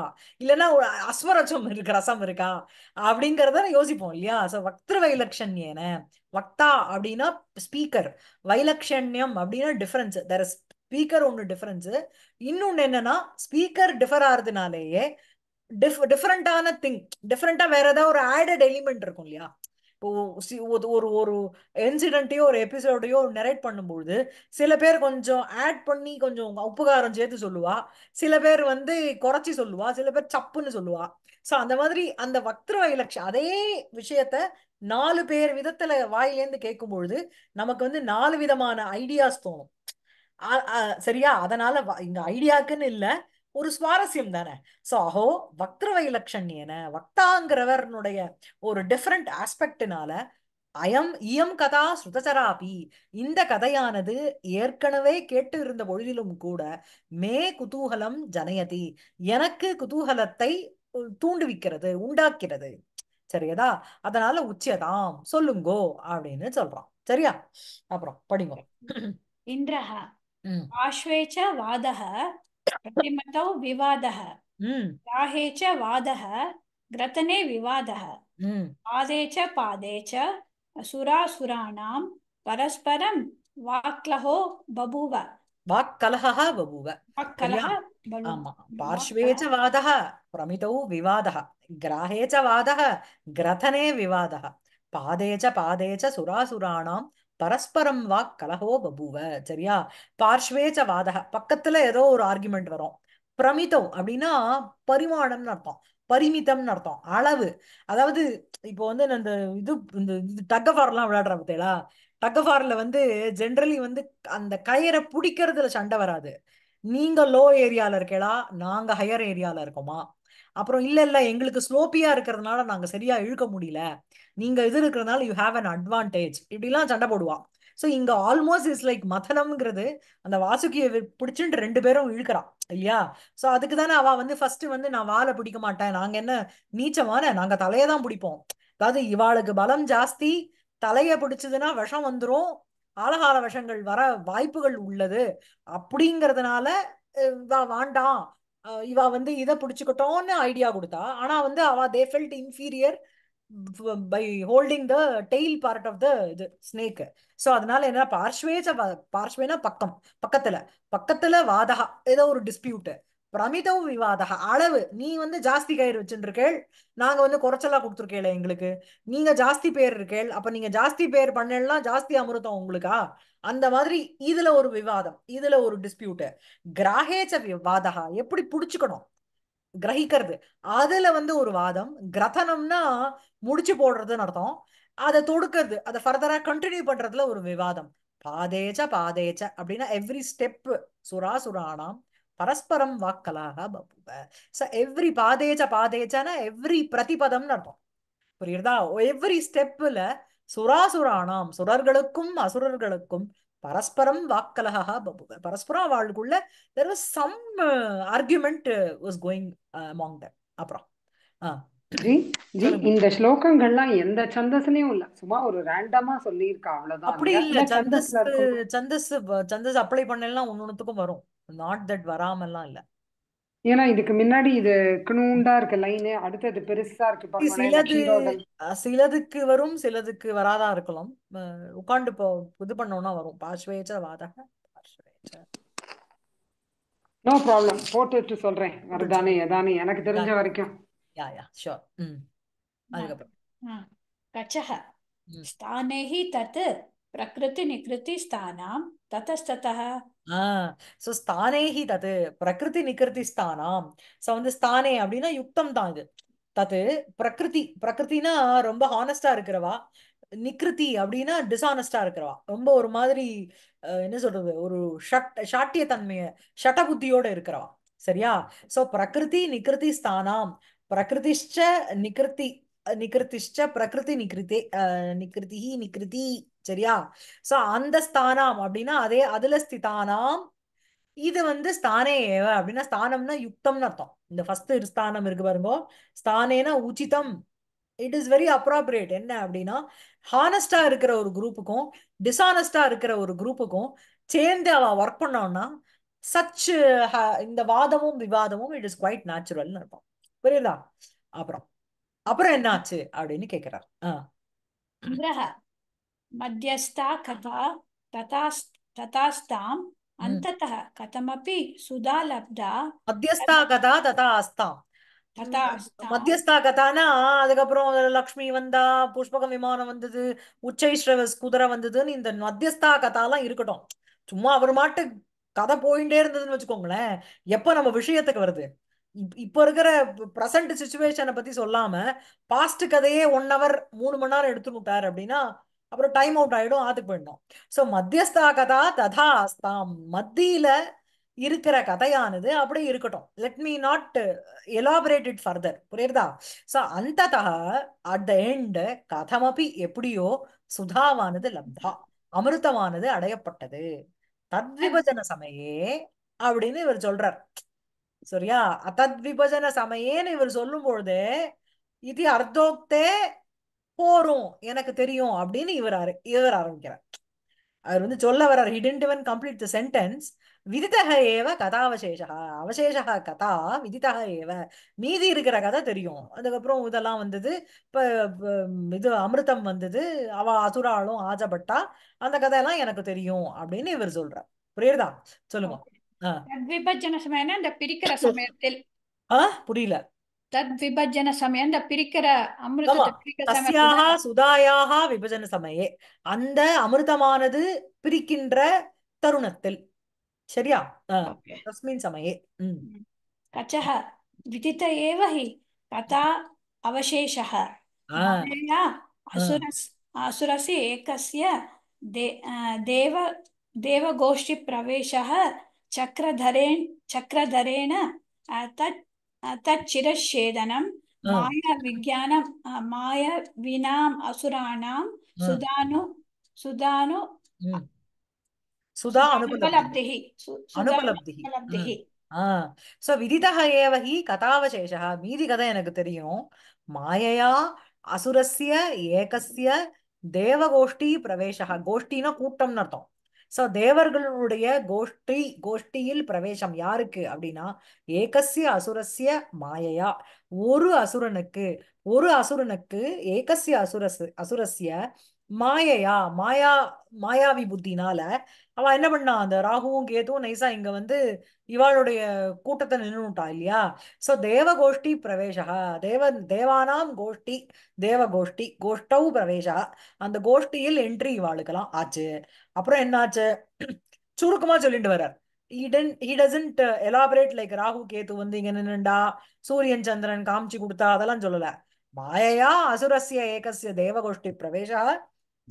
A: இல்லனா அஸ்வரஜம் இருக்கு ரசம் இருக்கா அப்படிங்கிறத யோசிப்போம் இல்லையா சோ வக்திர வைலக்ஷன் என வக்தா அப்படின்னா ஸ்பீக்கர் வைலக்ஷண்யம் அப்படின்னா டிஃபரன்ஸ் தெர் ஸ்பீக்கர் ஒன்று டிஃபரன்ஸ் இன்னொன்று என்னன்னா ஸ்பீக்கர் டிஃபர் ஆகுறதுனாலேயே டிஃப் டிஃப்ரெண்டான திங் டிஃப்ரெண்டா வேற ஏதாவது ஒரு ஆடட் எலிமெண்ட் இருக்கும் இல்லையா இப்போ ஒரு ஒரு இன்சிடென்ட்டையோ ஒரு எபிசோடையோ நெரேட் பண்ணும்பொழுது சில பேர் கொஞ்சம் ஆட் பண்ணி கொஞ்சம் உப்புகாரம் சேர்த்து சொல்லுவா சில பேர் வந்து குறைச்சி சொல்லுவா சில பேர் சப்புன்னு சொல்லுவா ஸோ அந்த மாதிரி அந்த வக்திர இலட்சம் அதே விஷயத்த நாலு பேர் விதத்துல வாயிலேருந்து கேட்கும் பொழுது நமக்கு வந்து நாலு விதமான ஐடியாஸ் தோணும் சரியா அதனால இங்க ஐடியாக்குன்னு இல்லை ஒரு சுவாரஸ்யம் தானே ஸோ அஹோ வக்திர வைலட்சண்யன வக்தாங்கிறவர்னுடைய ஒரு டிஃப்ரெண்ட் ஆஸ்பெக்டினால அயம் இயம் கதா ஸ்ருதசராபி இந்த கதையானது ஏற்கனவே கேட்டு இருந்த பொழுதிலும் கூட மே குதூகலம் ஜனயதி எனக்கு குதூகலத்தை தூண்டுவிக்கிறது உண்டாக்கிறது சரியதா அதனால உச்சியதாம் சொல்லுங்கோ அப்படின்னு சொல்றான் சரியா அப்புறம் படிங்க
C: இன்றஹ ஆஸ்வேச்ச வாதஹ प्रतिमतौ विवादः
A: राहे
C: हम्म। च वादः ग्रतने विवादः
A: हम्म।
C: पादे च पादे च असुरासुराणां परस्परं वाक्लहो बभूव
A: वाक्कलहः बभूव वाक्कलः पार्श्वे च वादः प्रमितौ विवादः ग्राहे च वादः ग्रथने विवादः पादे च पादे च सुरासुराणां பரஸ்பரம் வா கலகோ பபுவ சரியா பார்ஷ்வேச்ச வாதக பக்கத்துல ஏதோ ஒரு ஆர்குமெண்ட் வரும் பிரமிதம் அப்படின்னா பரிமாணம்னு அர்த்தம் பரிமிதம்னு அர்த்தம் அளவு அதாவது இப்போ வந்து இந்த இது இந்த இது டக்கஃபார்லாம் விளையாடுற பார்த்தீங்களா டக்கஃபார்ல வந்து ஜென்ரலி வந்து அந்த கயிறை பிடிக்கிறதுல சண்டை வராது நீங்க லோ ஏரியால இருக்கலா நாங்க ஹையர் ஏரியால இருக்கோமா அப்புறம் இல்ல இல்ல எங்களுக்கு ஸ்லோப்பியா இருக்கிறதுனால நாங்க சரியா இழுக்க முடியல நீங்க இது இருக்கிறதுனால யூ ஹாவ் அன் அட்வான்டேஜ் இப்படிலாம் சண்டை போடுவான் ஸோ இங்க ஆல்மோஸ்ட் இஸ் லைக் மதனம்ங்கிறது அந்த வாசுகியை பிடிச்சுட்டு ரெண்டு பேரும் இழுக்கிறான் இல்லையா ஸோ அதுக்கு தானே அவ வந்து ஃபர்ஸ்ட் வந்து நான் வாழை பிடிக்க மாட்டேன் நாங்க என்ன நீச்சமான நாங்க தலையை தான் பிடிப்போம் அதாவது இவாளுக்கு பலம் ஜாஸ்தி தலையை பிடிச்சதுன்னா விஷம் வந்துடும் ஆலகால வசங்கள் வர வாய்ப்புகள் உள்ளது அப்படிங்கிறதுனால இவா வேண்டாம் இவா வந்து இதை பிடிச்சுக்கிட்டோம்னு ஐடியா கொடுத்தா ஆனா வந்து அவ they felt inferior by holding the tail part of the இது ஸ்னேக்கு ஸோ அதனால என்ன பார்ஷ்வேச்ச பார்ஷ்வேனா பக்கம் பக்கத்துல பக்கத்துல வாதகா ஏதோ ஒரு டிஸ்பியூட்டு பிரமிதவும் விவாத அளவு நீ வந்து ஜாஸ்தி கயிறு வச்சுருக்கேள் நாங்க வந்து குறைச்சலா கொடுத்துருக்கேள் எங்களுக்கு நீங்க ஜாஸ்தி பேர் இருக்கேள் அப்ப நீங்க ஜாஸ்தி பேர் பண்ணலாம் ஜாஸ்தி அமிர்தம் உங்களுக்கா அந்த மாதிரி இதுல ஒரு விவாதம் இதுல ஒரு டிஸ்பியூட்டு கிராகேச்ச விவாதா எப்படி புடிச்சுக்கணும் கிரகிக்கிறது அதுல வந்து ஒரு வாதம் கிரதனம்னா முடிச்சு போடுறதுன்னு அர்த்தம் அதை தொடுக்கிறது அதை ஃபர்தரா கண்டினியூ பண்றதுல ஒரு விவாதம் பாதேச்ச பாதேச்ச அப்படின்னா எவ்ரி ஸ்டெப் சுரா சுரானாம் பரஸ்பரம் வாக்கலாக பபுவ ச எவ்ரி பாதேஜ பாதேஜன எவ்ரி பிரதிபதம்னு அர்த்தம் புரியுறதா எவ்ரி ஸ்டெப்ல சுராசுராணாம் சுரர்களுக்கும் அசுரர்களுக்கும் பரஸ்பரம் வாக்கலகா பபுவ பரஸ்பரம் வாழ்க்குள்ள there was some argument was going among அப்புறம்
B: இந்த ஸ்லோகங்கள்லாம் எந்த சந்தஸ்லயும் இல்ல
A: சும்மா ஒரு ரேண்டமா சொல்லியிருக்கா அவ்வளவுதான் அப்படி இல்ல சந்தஸ் சந்தஸ் சந்தஸ் அப்ளை பண்ணலாம் ஒன்னொன்னுத்துக்கும் வரும் நாட் தட் வராமல்லாம் இல்ல
B: ஏன்னா இதுக்கு முன்னாடி இது கணுண்டா இருக்கு லைனு அடுத்தது பெருசா இருக்கு சிலது
A: சிலதுக்கு வரும் சிலதுக்கு வராதா இருக்கலாம் உட்காந்து இப்போ இது பண்ணோம்னா வரும் பார்ஷ்வேச்ச வாதக பார்ஷ்வேச்ச
B: நோ ப்ராப்ளம் போட்டுட்டு சொல்றேன் வருதானே ஏதானே எனக்கு தெரிஞ்ச வரைக்கும் யா யா ஷோர்
A: ம் அதுக்கப்புறம்
C: கச்சக ஸ்தானேஹி தத் प्रकृति निकृति स्थानाम ततस्ततः
A: சோ ஸ்தானேஹி தது பிரகிருதி நிகிருதி ஸ்தானாம் சோ வந்து ஸ்தானே அப்படின்னா யுக்தம் தான் இது தது பிரகிருதி பிரகிருதினா ரொம்ப ஹானஸ்டா இருக்கிறவா நிகிருதி அப்படின்னா டிஸ்ஆனஸ்டா இருக்கிறவா ரொம்ப ஒரு மாதிரி என்ன சொல்றது ஒரு ஷட் ஷாட்டிய தன்மைய ஷட்டபுத்தியோட இருக்கிறவா சரியா சோ பிரகிருதி நிகிருதி ஸ்தானாம் பிரகிருதிஷ்ட நிகிருதி நிகிருதிஷ்ட பிரகிருதி நிகிருதி நிகிருதி நிகிருதி சரியா சோ அந்த ஸ்தானாம் அப்படின்னா அதே அதுல ஸ்திதானாம் இது வந்து ஸ்தானே ஏவ அப்படின்னா ஸ்தானம்னா யுக்தம்னு அர்த்தம் இந்த ஃபர்ஸ்ட் ஸ்தானம் இருக்கு பாருங்க ஸ்தானேனா உச்சிதம் இட் இஸ் வெரி அப்ராப்ரியேட் என்ன அப்படின்னா ஹானஸ்டா இருக்கிற ஒரு குரூப்புக்கும் டிஸானஸ்டா இருக்கிற ஒரு குரூப்புக்கும் சேர்ந்து அவ ஒர்க் பண்ணோம்னா சச் இந்த வாதமும் விவாதமும் இட் இஸ் குவைட் நேச்சுரல்னு அர்த்தம் புரியுதா அப்புறம் அப்புறம் என்னாச்சு அப்படின்னு கேக்குறாரு ஆஹ்
C: மத்தியஸ்தா கதா ததாஸ் ததாஸ்தாம் अन्ततः கதமபி
A: சுதா லப்தா மத்தியஸ்தா கதா ததா அஸ்தாம் மத்தியஸ்தா கதானா அதுக்கப்புறம் லக்ஷ்மி வந்தா புஷ்பகம் விமானம் வந்தது உச்சை குதிரை வந்ததுன்னு இந்த மத்தியஸ்தா கதாலாம் இருக்கட்டும் சும்மா அவர் மாட்டு கதை போயிட்டே இருந்ததுன்னு வச்சுக்கோங்களேன் எப்ப நம்ம விஷயத்துக்கு வருது இப்- இப்ப இருக்கிற பிரசன்ட் சுச்சுவேஷனை பத்தி சொல்லாம பாஸ்ட் கதையே ஒன் ஹவர் மூணு மணி நேரம் எடுத்துட்டாரு அப்படின்னா அப்புறம் டைம் அவுட் ஆகிடும் ஆத்துக்கு போயிடணும் ஸோ மத்தியஸ்தா கதா ததா அஸ்தாம் மத்தியில் இருக்கிற கதையானது அப்படியே இருக்கட்டும் let me not elaborate it further புரியுறதா ஸோ அந்த அட் த எண்ட் கதமபி எப்படியோ சுதாவானது லப்தா அமிர்தமானது அடையப்பட்டது தத்விபஜன சமையே அப்படின்னு இவர் சொல்றார் சரியா தத்விபஜன சமையேன்னு இவர் சொல்லும் பொழுது இது அர்த்தோக்தே போறோம் எனக்கு தெரியும் அப்படின்னு இவர் இவர் ஆரம்பிக்கிறார் அவர் வந்து சொல்ல வர்றார் ஹிடன் டுவன் கம்ப்ளீட் த சென்டென்ஸ் விதித்தக ஏவ கதா அவசேஷா கதா விதித்தக ஏவ மீதி இருக்கிற கதை தெரியும் அதுக்கப்புறம் இதெல்லாம் வந்தது இப்ப இது அமிர்தம் வந்தது அவ அசுராலும் ஆஜப்பட்டா அந்த கதையெல்லாம் எனக்கு தெரியும் அப்படின்னு இவர் சொல்றார் புரியுதா சொல்லுங்க
C: இந்த பிரிக்கிற சமயத்தில் புரியல தத்விபஜனசமய அந்த பிரிக்கிற அமிர்தஸ்யாக
A: சுதாயாக விபஜன சமயே அந்த அமிர்தமானது பிரிக்கின்ற தருணத்தில் சரியா
C: தஸ்மின் சமயே கச்சஹ விதித்த ஏவ கதா அவசேஷः அசுரஸ் அசுரசி ஏகஸ்ய தேவ தேவகோஷ்டி பிரவேசः சக்கரதரேன் சக்கரதரேண తచ్చిరఛేదనం మాయా విజ్ఞానం మాయ వినాం అసురాణం సుధాను
A: సుధాను సుధా అనుపలబ్ధి అనుపలబ్ధి சோ விதிதா ஏவ ஹி கதாவசேஷா மீதி கதை எனக்கு தெரியும் மாயையா அசுரஸ்ய ஏகஸ்ய தேவகோஷ்டி பிரவேசா கோஷ்டினா கூட்டம்னு அர்த்தம் சோ தேவர்களுடைய கோஷ்டி கோஷ்டியில் பிரவேசம் யாருக்கு அப்படின்னா ஏகசிய அசுரஸ்ய மாயையா ஒரு அசுரனுக்கு ஒரு அசுரனுக்கு ஏகசிய அசுரஸ் அசுரஸ்ய மாயையா மாயா மாயாவி புத்தினால அவ என்ன பண்ணா அந்த ராகுவும் கேதுவும் நைசா இங்க வந்து இவாளுடைய கூட்டத்தை நின்றுட்டா இல்லையா சோ தேவ கோஷ்டி பிரவேசா தேவ தேவானாம் கோஷ்டி தேவ கோஷ்டி கோஷ்டவ் பிரவேசா அந்த கோஷ்டியில் என்ட்ரி இவாளுக்கெல்லாம் ஆச்சு அப்புறம் என்னாச்சு சுருக்கமா சொல்லிட்டு வர்றார் எலாபரேட் லைக் ராகு கேத்து வந்து இங்க நின்னுண்டா சூரியன் சந்திரன் காமிச்சு கொடுத்தா அதெல்லாம் சொல்லல மாயையா அசுரஸ்ய ஏகசிய தேவகோஷ்டி பிரவேசா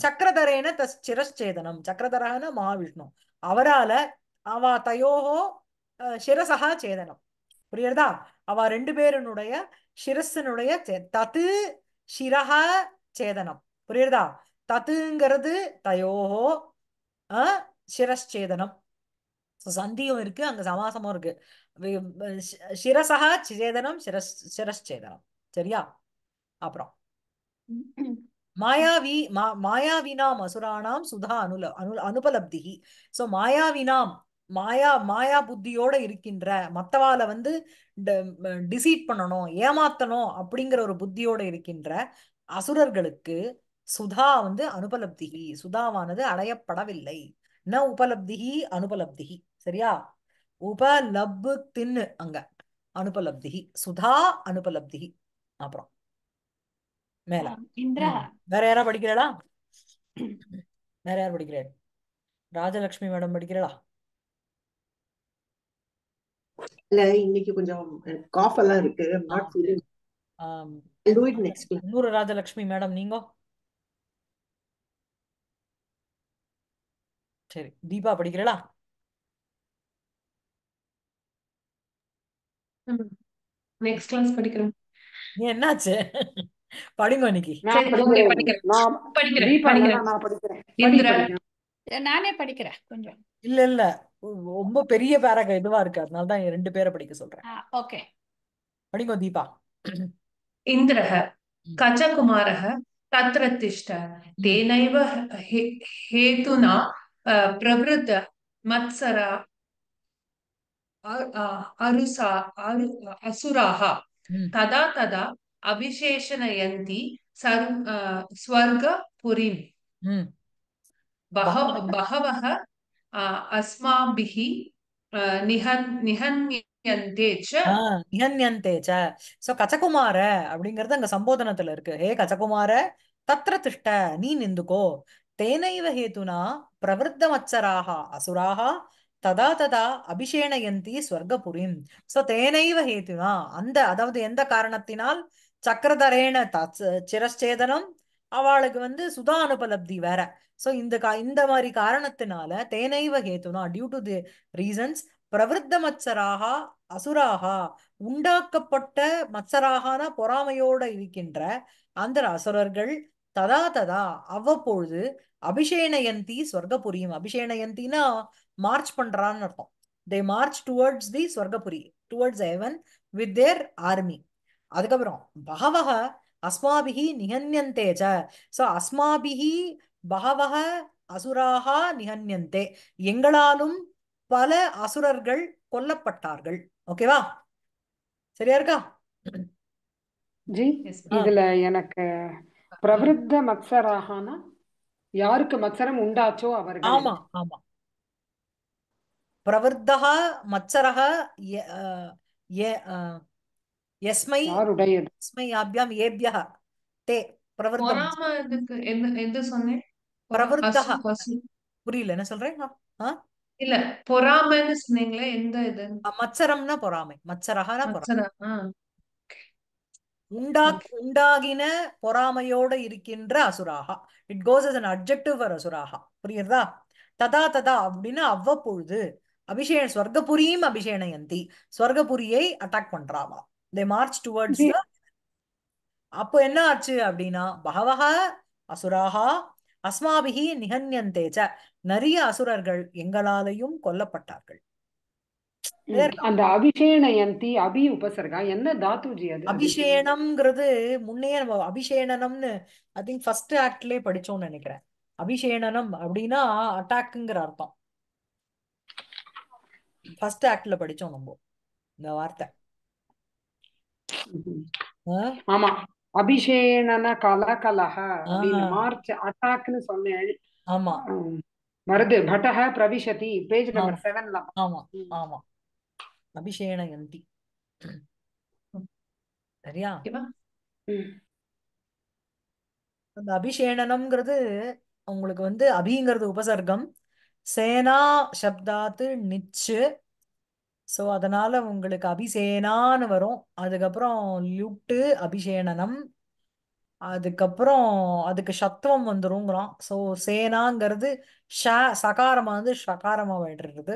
A: சக்கரதரேன தஸ் சிரச்சேதனம் சக்கரதரான மகாவிஷ்ணு அவரால அவ தயோகோ சிரசகா சேதனம் புரியுறதா அவ ரெண்டு பேருனுடைய சிரசனுடைய தத்து சிரஹா சேதனம் புரியுறதா தத்துங்கிறது தயோகோ சிரச்சேதனம் சந்தியும் இருக்கு அங்க சமாசமும் இருக்கு சிரசகா சேதனம் சிரஸ் சிரச்சேதனம் சரியா அப்புறம் மாயாவி மா மாயாவினாம் அசுரானாம் சுதா அனுல அனு அனுபலப்திகி ஸோ மாயாவினாம் மாயா மாயா புத்தியோட இருக்கின்ற மத்தவால வந்து டிசீட் பண்ணணும் ஏமாத்தணும் அப்படிங்கிற ஒரு புத்தியோட இருக்கின்ற அசுரர்களுக்கு சுதா வந்து அனுபலப்திகி சுதாவானது அடையப்படவில்லை ந உபலப்திகி அனுபலப்திகி சரியா உபலப்து தின்னு அங்க அனுபலப்திகி சுதா அனுபலப்திகி அப்புறம் மேலா இந்திரா வேற யாரா படிக்கிறாளா வேற யார் படிக்கிறாள் ராஜலட்சுமி மேடம் படிக்கிறாளா
B: இல்ல இன்னைக்கு கொஞ்சம் காஃப் எல்லாம் இருக்கு நாட் ஃபீலிங்
A: ராஜலட்சுமி மேடம் நீங்க சரி தீபா படிக்கிறாளா நெக்ஸ்ட் கிளாஸ் என்னாச்சு படிங்க
C: நானே படிக்கிறேன் கொஞ்சம்
A: இல்ல இல்ல ரொம்ப பெரிய பேரக இதுவா இருக்கு அதனால தான் ரெண்டு பேரை படிக்க சொல்றேன் ஓகே படிங்க தீபா
D: இந்திரஹ கஜகுமாரஹ தத்ர திஷ்ட தேனைவ ஹேதுனா பிரவருத்த மத்சரா அருசா அசுராக ததா ததா அபிஷேஷனயந்தி स्वर्गपुरीम् बहव बहवः अस्माभिः
A: கச்சகுமார அப்படிங்கறது அங்க சம்போதனத்துல இருக்கு ஹே கச்சகுமார தத்ர திஷ்ட நீ நிந்துக்கோ தேனைவ ஹேதுனா பிரவருத்தமச்சராக அசுராக ததா ததா அபிஷேணயந்தி ஸ்வர்கபுரிம் சோ தேனைவ ஹேதுனா அந்த அதாவது எந்த காரணத்தினால் சக்கரதரேன சிரச்சேதனம் அவளுக்கு வந்து சுதா அனுபலப்தி வேற ஸோ இந்த கா இந்த மாதிரி காரணத்தினால தேனைவ கேத்துனா டியூ டு தி ரீசன்ஸ் பிரவருத்த மச்சராக அசுராக உண்டாக்கப்பட்ட மத்சராகனா பொறாமையோட இருக்கின்ற அந்த அசுரர்கள் ததா ததா அவ்வப்பொழுது அபிஷேனயந்தி சொர்க்கபுரியும் அபிஷேனயந்தினா மார்ச் பண்றான்னு அர்த்தம் they march towards the Swargapuri towards heaven with their army அதுக்கப்புறம் பகவக அஸ்மாபிகி நிகன்யந்தேஜ ஸோ அஸ்மாபிகி பகவக அசுராக நிகன்யந்தே எங்களாலும் பல அசுரர்கள்
B: கொல்லப்பட்டார்கள் ஓகேவா சரியா இருக்கா ஜி இதுல எனக்கு பிரபுத்த மத்சராக யாருக்கு மத்சரம் உண்டாச்சோ அவர் ஆமா ஆமா பிரவருத்தக மத்சரக
A: புரியல என்ன சொல்றேன் பொறாமை உண்டாகின பொறாமையோட இருக்கின்ற அசுராகா it goes as an objective for அசுராகா புரியுறதா ததா ததா அப்படின்னு அவ்வப்பொழுது அபிஷேக ஸ்வர்கபுரியும் அபிஷேணயந்தி ஸ்வர்கபுரியை அட்டாக் பண்றாவா தே மார்ச் டுவர்ட்ஸ் அப்போ என்ன ஆச்சு அப்படின்னா பகவக அசுராகா அஸ்மாபிகி நிகன்யந்தேச்ச நிறைய அசுரர்கள் எங்களாலையும் கொல்லப்பட்டார்கள்
B: அந்த அபிஷேணயந்தி அபி உபசர்கா என்ன தாத்துஜி அது அபிஷேணம்ங்கிறது
A: முன்னே நம்ம அபிஷேணனம்னு ஐ திங்க் ஃபர்ஸ்ட் ஆக்ட்லயே படிச்சோம்னு நினைக்கிறேன் அபிஷேணனம் அப்படின்னா அட்டாக்குங்கிற அர்த்தம் ஃபர்ஸ்ட் ஆக்ட்ல படிச்சோம்
B: நம்ம இந்த வார்த்தை ஆமா அபிஷேகனா கலா மார்ச் அட்டாக்னு சொன்னேன் ஆமா மருது பட்டஹ பிரவிஷதி பேஜ் நம்பர் செவன்ல ஆமா ஆமா அபிஷேகன யந்தி சரியா
A: அந்த அபிஷேணனம்ங்கிறது உங்களுக்கு வந்து அபிங்கிறது உபசர்க்கம் சேனா சப்தாத்து நிச்சு ஸோ அதனால உங்களுக்கு அபிசேனான்னு வரும் அதுக்கப்புறம் லுட்டு அபிஷேனனம் அதுக்கப்புறம் அதுக்கு சத்துவம் வந்துருங்கிறோம் ஸோ சேனாங்கிறது ஷ சகாரமாக வந்து ஷகாரமாக விடுறது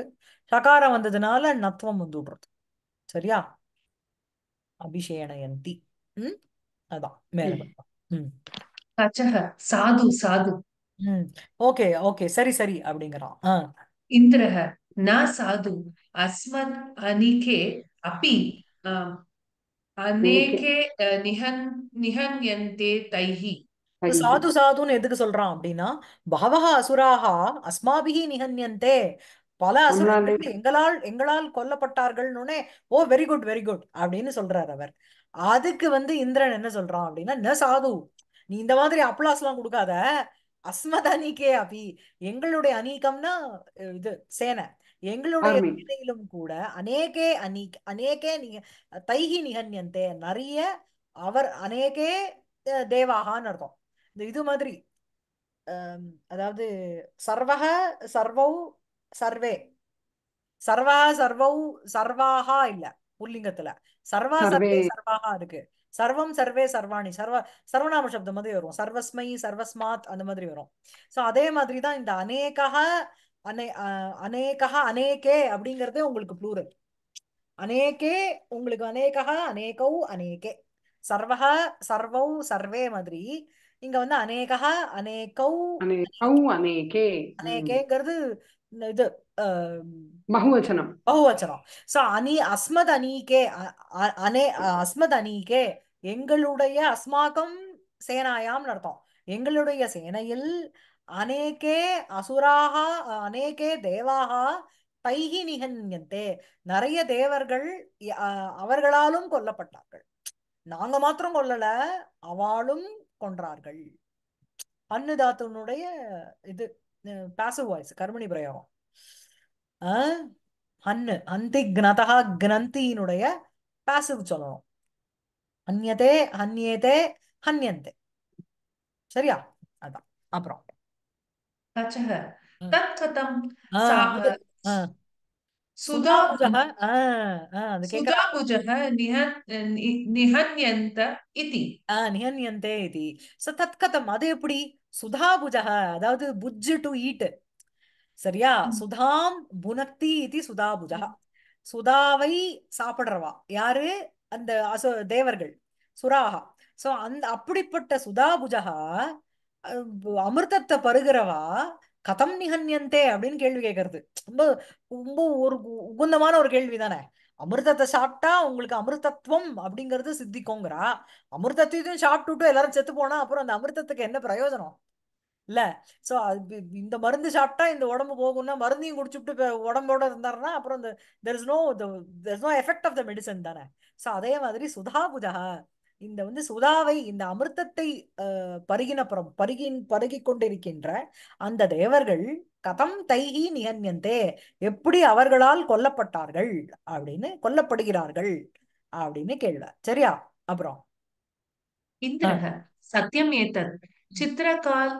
A: சகாரம் வந்ததுனால நத்துவம் வந்து விடுறது சரியா அபிஷேணயந்தி ம் அதான் மேல ம் சாது சாது ம் ஓகே ஓகே சரி சரி அப்படிங்கிறான் இந்திரக न साधु अस्मत् अनिके अपि அநேகே
D: நிஹன் நிஹன்யந்தே தைஹி
A: சாது சாதுன்னு எதுக்கு சொல்றான் அப்படின்னா பகவக அசுராகா அஸ்மாபிகி நிஹன்யந்தே பல அசுரர்கள் எங்களால் எங்களால் கொல்லப்பட்டார்கள்னு oh very good very good அப்படின்னு சொல்றார் அவர் அதுக்கு வந்து இந்திரன் என்ன சொல்றான் அப்படின்னா ந சாது நீ இந்த மாதிரி அப்ளாஸ் எல்லாம் கொடுக்காத அஸ்மத் அனீகே அபி எங்களுடைய அனீகம்னா இது சேனை எங்களுடைய நிலையிலும் கூட அநேகே அநீ அநேகே நீங்க தைகி நிகன்யந்தே நிறைய அவர் அநேகே தேவாகான்னு அர்த்தம் இந்த இது மாதிரி அதாவது சர்வக சர்வௌ சர்வே சர்வா சர்வௌ சர்வாகா இல்ல புல்லிங்கத்துல சர்வா சர்வே சர்வாகா இருக்கு சர்வம் சர்வே சர்வாணி சர்வ சர்வநாம சப்தம் மாதிரி வரும் சர்வஸ்மை சர்வஸ்மாத் அந்த மாதிரி வரும் சோ அதே மாதிரி தான் இந்த அநேகா அனே அநேகா அநேகே அப்படிங்கிறது உங்களுக்கு ப்ளூரல் அநேகே உங்களுக்கு அநேகா அநேகௌ அநேகே சர்வா சர்வௌ சர்வே மாதிரி இங்க வந்து அநேகா அநேகௌ
B: அநேகே அநேகேங்கிறது இது பகுவச்சனம் பகுவச்சனம் சோ
A: அனி அஸ்மத் அனீகே அனே அஸ்மத் அனீகே எங்களுடைய அஸ்மாக்கம் சேனாயாம் அர்த்தம் எங்களுடைய சேனையில் அநேகே அசுராக அநேகே தேவாக தைகி நிகன்யந்தே நிறைய தேவர்கள் அவர்களாலும் கொல்லப்பட்டார்கள் நாங்க மாத்திரம் கொல்லல அவளும் கொன்றார்கள் அன்னதாத்தனுடைய இது பேசிவ் வாய்ஸ் கர்மணி பிரயோகம் அன்னு அந்தி கிணதா கிரந்தியினுடைய பேசிவ் சொல்லணும் அந்நதே அந்நேதே ஹன்யந்தே சரியா அதான் அப்புறம் तचः அதாவது புஜ் டு ஈட் சரியா சுதாம் புனக்தி இது சுதாவை சாப்பிடுறவா யாரு அந்த தேவர்கள் சுராகா சோ அந்த அப்படிப்பட்ட சுதாபுஜா அமிர்தத்தை பருகிறவா கதம் நிகன்யந்தே அப்படின்னு கேள்வி கேட்கறது ரொம்ப ரொம்ப ஒரு உகுந்தமான ஒரு கேள்வி தானே அமிர்தத்தை சாப்பிட்டா உங்களுக்கு அமிர்தத்துவம் அப்படிங்கிறது சித்திக்கோங்கிறா அமிர்தத்தையும் சாப்பிட்டுட்டு எல்லாரும் செத்து போனா அப்புறம் அந்த அமிர்தத்துக்கு என்ன பிரயோஜனம் இல்ல சோ இந்த மருந்து சாப்பிட்டா இந்த உடம்பு போகும்னா மருந்தையும் குடிச்சுட்டு உடம்போட இருந்தாருன்னா அப்புறம் இந்த there is no there is no effect of the medicine தானே சோ அதே மாதிரி சுதா புஜா இந்த வந்து சுதாவை இந்த அமிர்தத்தை பருகினப்புறம் பருகின் பருகி கொண்டிருக்கின்ற அந்த தேவர்கள் கதம் தைகி நியன்யந்தே எப்படி அவர்களால் கொல்லப்பட்டார்கள் அப்படின்னு கொல்லப்படுகிறார்கள் அப்படின்னு கேள்வார் சரியா அப்புறம் சத்தியம் ஏத்தர் சித்திரகால்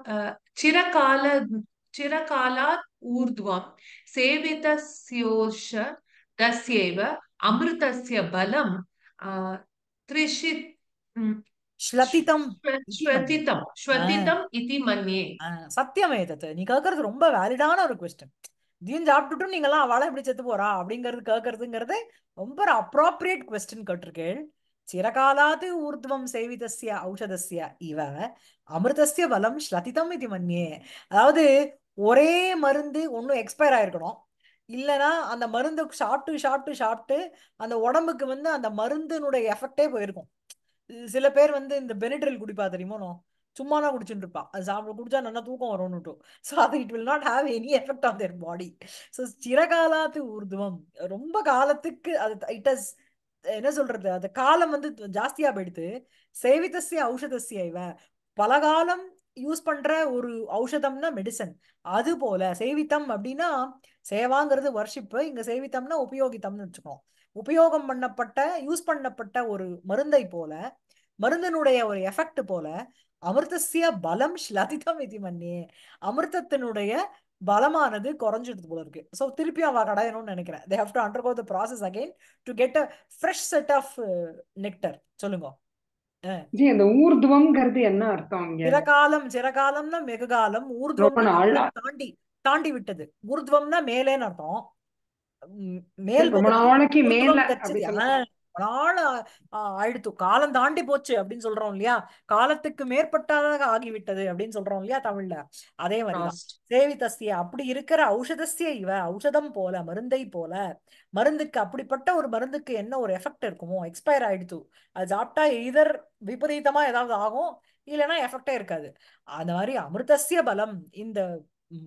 A: சிரகால
D: சிரகாலாத் ஊர்துவம் சேவிதஸ்யோஷ தஸ்யேவ அமிர்தஸ்ய பலம் திரிஷித்
A: श्लतितं श्वतितं श्वतितं इति மன்னியே சத்தியம் ஏதத்து நீ கேக்குறது ரொம்ப வேலிடான ஒரு கொஸ்டின் சாப்பிட்டுட்டு நீங்க எல்லாம் அவளை எப்படி செத்து போறா அப்படிங்கறது கேக்குறதுங்கிறது ரொம்ப ஒரு அப்ராப்ரியேட் கொஸ்டின் கேட்டிருக்கேள் சிறகாலாது ஊர்துவம் சேவிதஸ்ய ஔஷதஸ்ய இவ அமிர்தசிய பலம் ஸ்லதிதம் இது மன்னியே அதாவது ஒரே மருந்து ஒன்றும் எக்ஸ்பயர் ஆயிருக்கணும் இல்லைன்னா அந்த மருந்து சாப்பிட்டு சாப்பிட்டு சாப்பிட்டு அந்த உடம்புக்கு வந்து அந்த மருந்தினுடைய எஃபெக்டே போயிருக்கும் சில பேர் வந்து இந்த பெனிட்ரல் குடிப்பா தெரியுமோ நோ சும்மா தான் குடிச்சுட்டு இருப்பான் அது சாப்பிட குடிச்சா நல்லா தூக்கம் வரும்னுட்டும் ஸோ அது it will not have any effect on their body so சிறகாலாத்து ஊர்துவம் ரொம்ப காலத்துக்கு அது இட் அஸ் என்ன சொல்றது அந்த காலம் வந்து ஜாஸ்தியா போயிடுது சேவிதசிய ஔஷதசிய இவ பல காலம் யூஸ் பண்ற ஒரு ஔஷதம்னா மெடிசன் அது போல சேவித்தம் அப்படின்னா சேவாங்கிறது வர்ஷிப்பு இங்க சேவித்தம்னா உபயோகித்தம்னு வச்சுக்கோம் உபயோகம் பண்ணப்பட்ட யூஸ் பண்ணப்பட்ட ஒரு மருந்தை போல மருந்தினுடைய ஒரு எஃபெக்ட் போல அமிர்தசிய பலம் ஸ்லதிதம் இது மண்ணே அமிர்தத்தினுடைய பலமானது குறைஞ்சிடுது போல இருக்கு ஸோ திருப்பியும் அவ கடையணும்னு நினைக்கிறேன் they have to undergo the process again to get a fresh set of nectar சொல்லுங்க
B: ஜி அந்த ஊர்துவம்ங்கிறது என்ன அர்த்தம்
A: சிறகாலம் சிறகாலம்னா வெகுகாலம் ஊர்துவம் தாண்டி தாண்டி விட்டது ஊர்துவம்னா மேலேன்னு அர்த்தம் மேல் ஆயிடுத்து காலம் தாண்டி போச்சு அப்படின்னு சொல்றோம் இல்லையா காலத்துக்கு மேற்பட்டதாக ஆகிவிட்டது அப்படின்னு சொல்றோம் இல்லையா தமிழ்ல அதே மாதிரிதான் சேவி தஸ்திய அப்படி இருக்கிற ஔஷதஸ்திய இவ ஔஷதம் போல மருந்தை போல மருந்துக்கு அப்படிப்பட்ட ஒரு மருந்துக்கு என்ன ஒரு எஃபெக்ட் இருக்குமோ எக்ஸ்பயர் ஆயிடுத்து அது சாப்பிட்டா எதர் விபரீதமா ஏதாவது ஆகும் இல்லைன்னா எஃபெக்டே இருக்காது அந்த மாதிரி அமிர்தசிய பலம் இந்த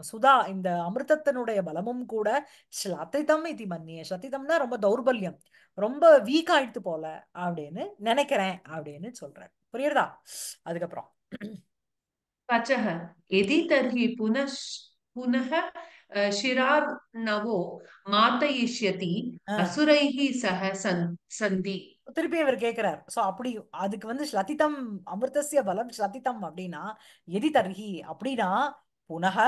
A: சுதா இந்த அமிர்தத்தனுடைய பலமும் கூட ஸ்லத்திதம் இது மன்னிய ஸ்லத்திதம்னா ரொம்ப தௌர்பல்யம் ரொம்ப வீக் ஆயிடுத்து போல அப்படின்னு நினைக்கிறேன் அப்படின்னு சொல்றேன் புரியுறதா அதுக்கப்புறம் பச்சக எதி தர்ஹி புனஷ்
D: புனக ஷிரார்ணவோ மாத்தயிஷ்யதி அசுரைஹி
A: சக சந்தி திருப்பி இவர் கேட்கிறார் சோ அப்படி அதுக்கு வந்து ஸ்லதிதம் அமிர்தசிய பலம் ஸ்லதிதம் அப்படின்னா எதி தர்ஹி அப்படின்னா புனக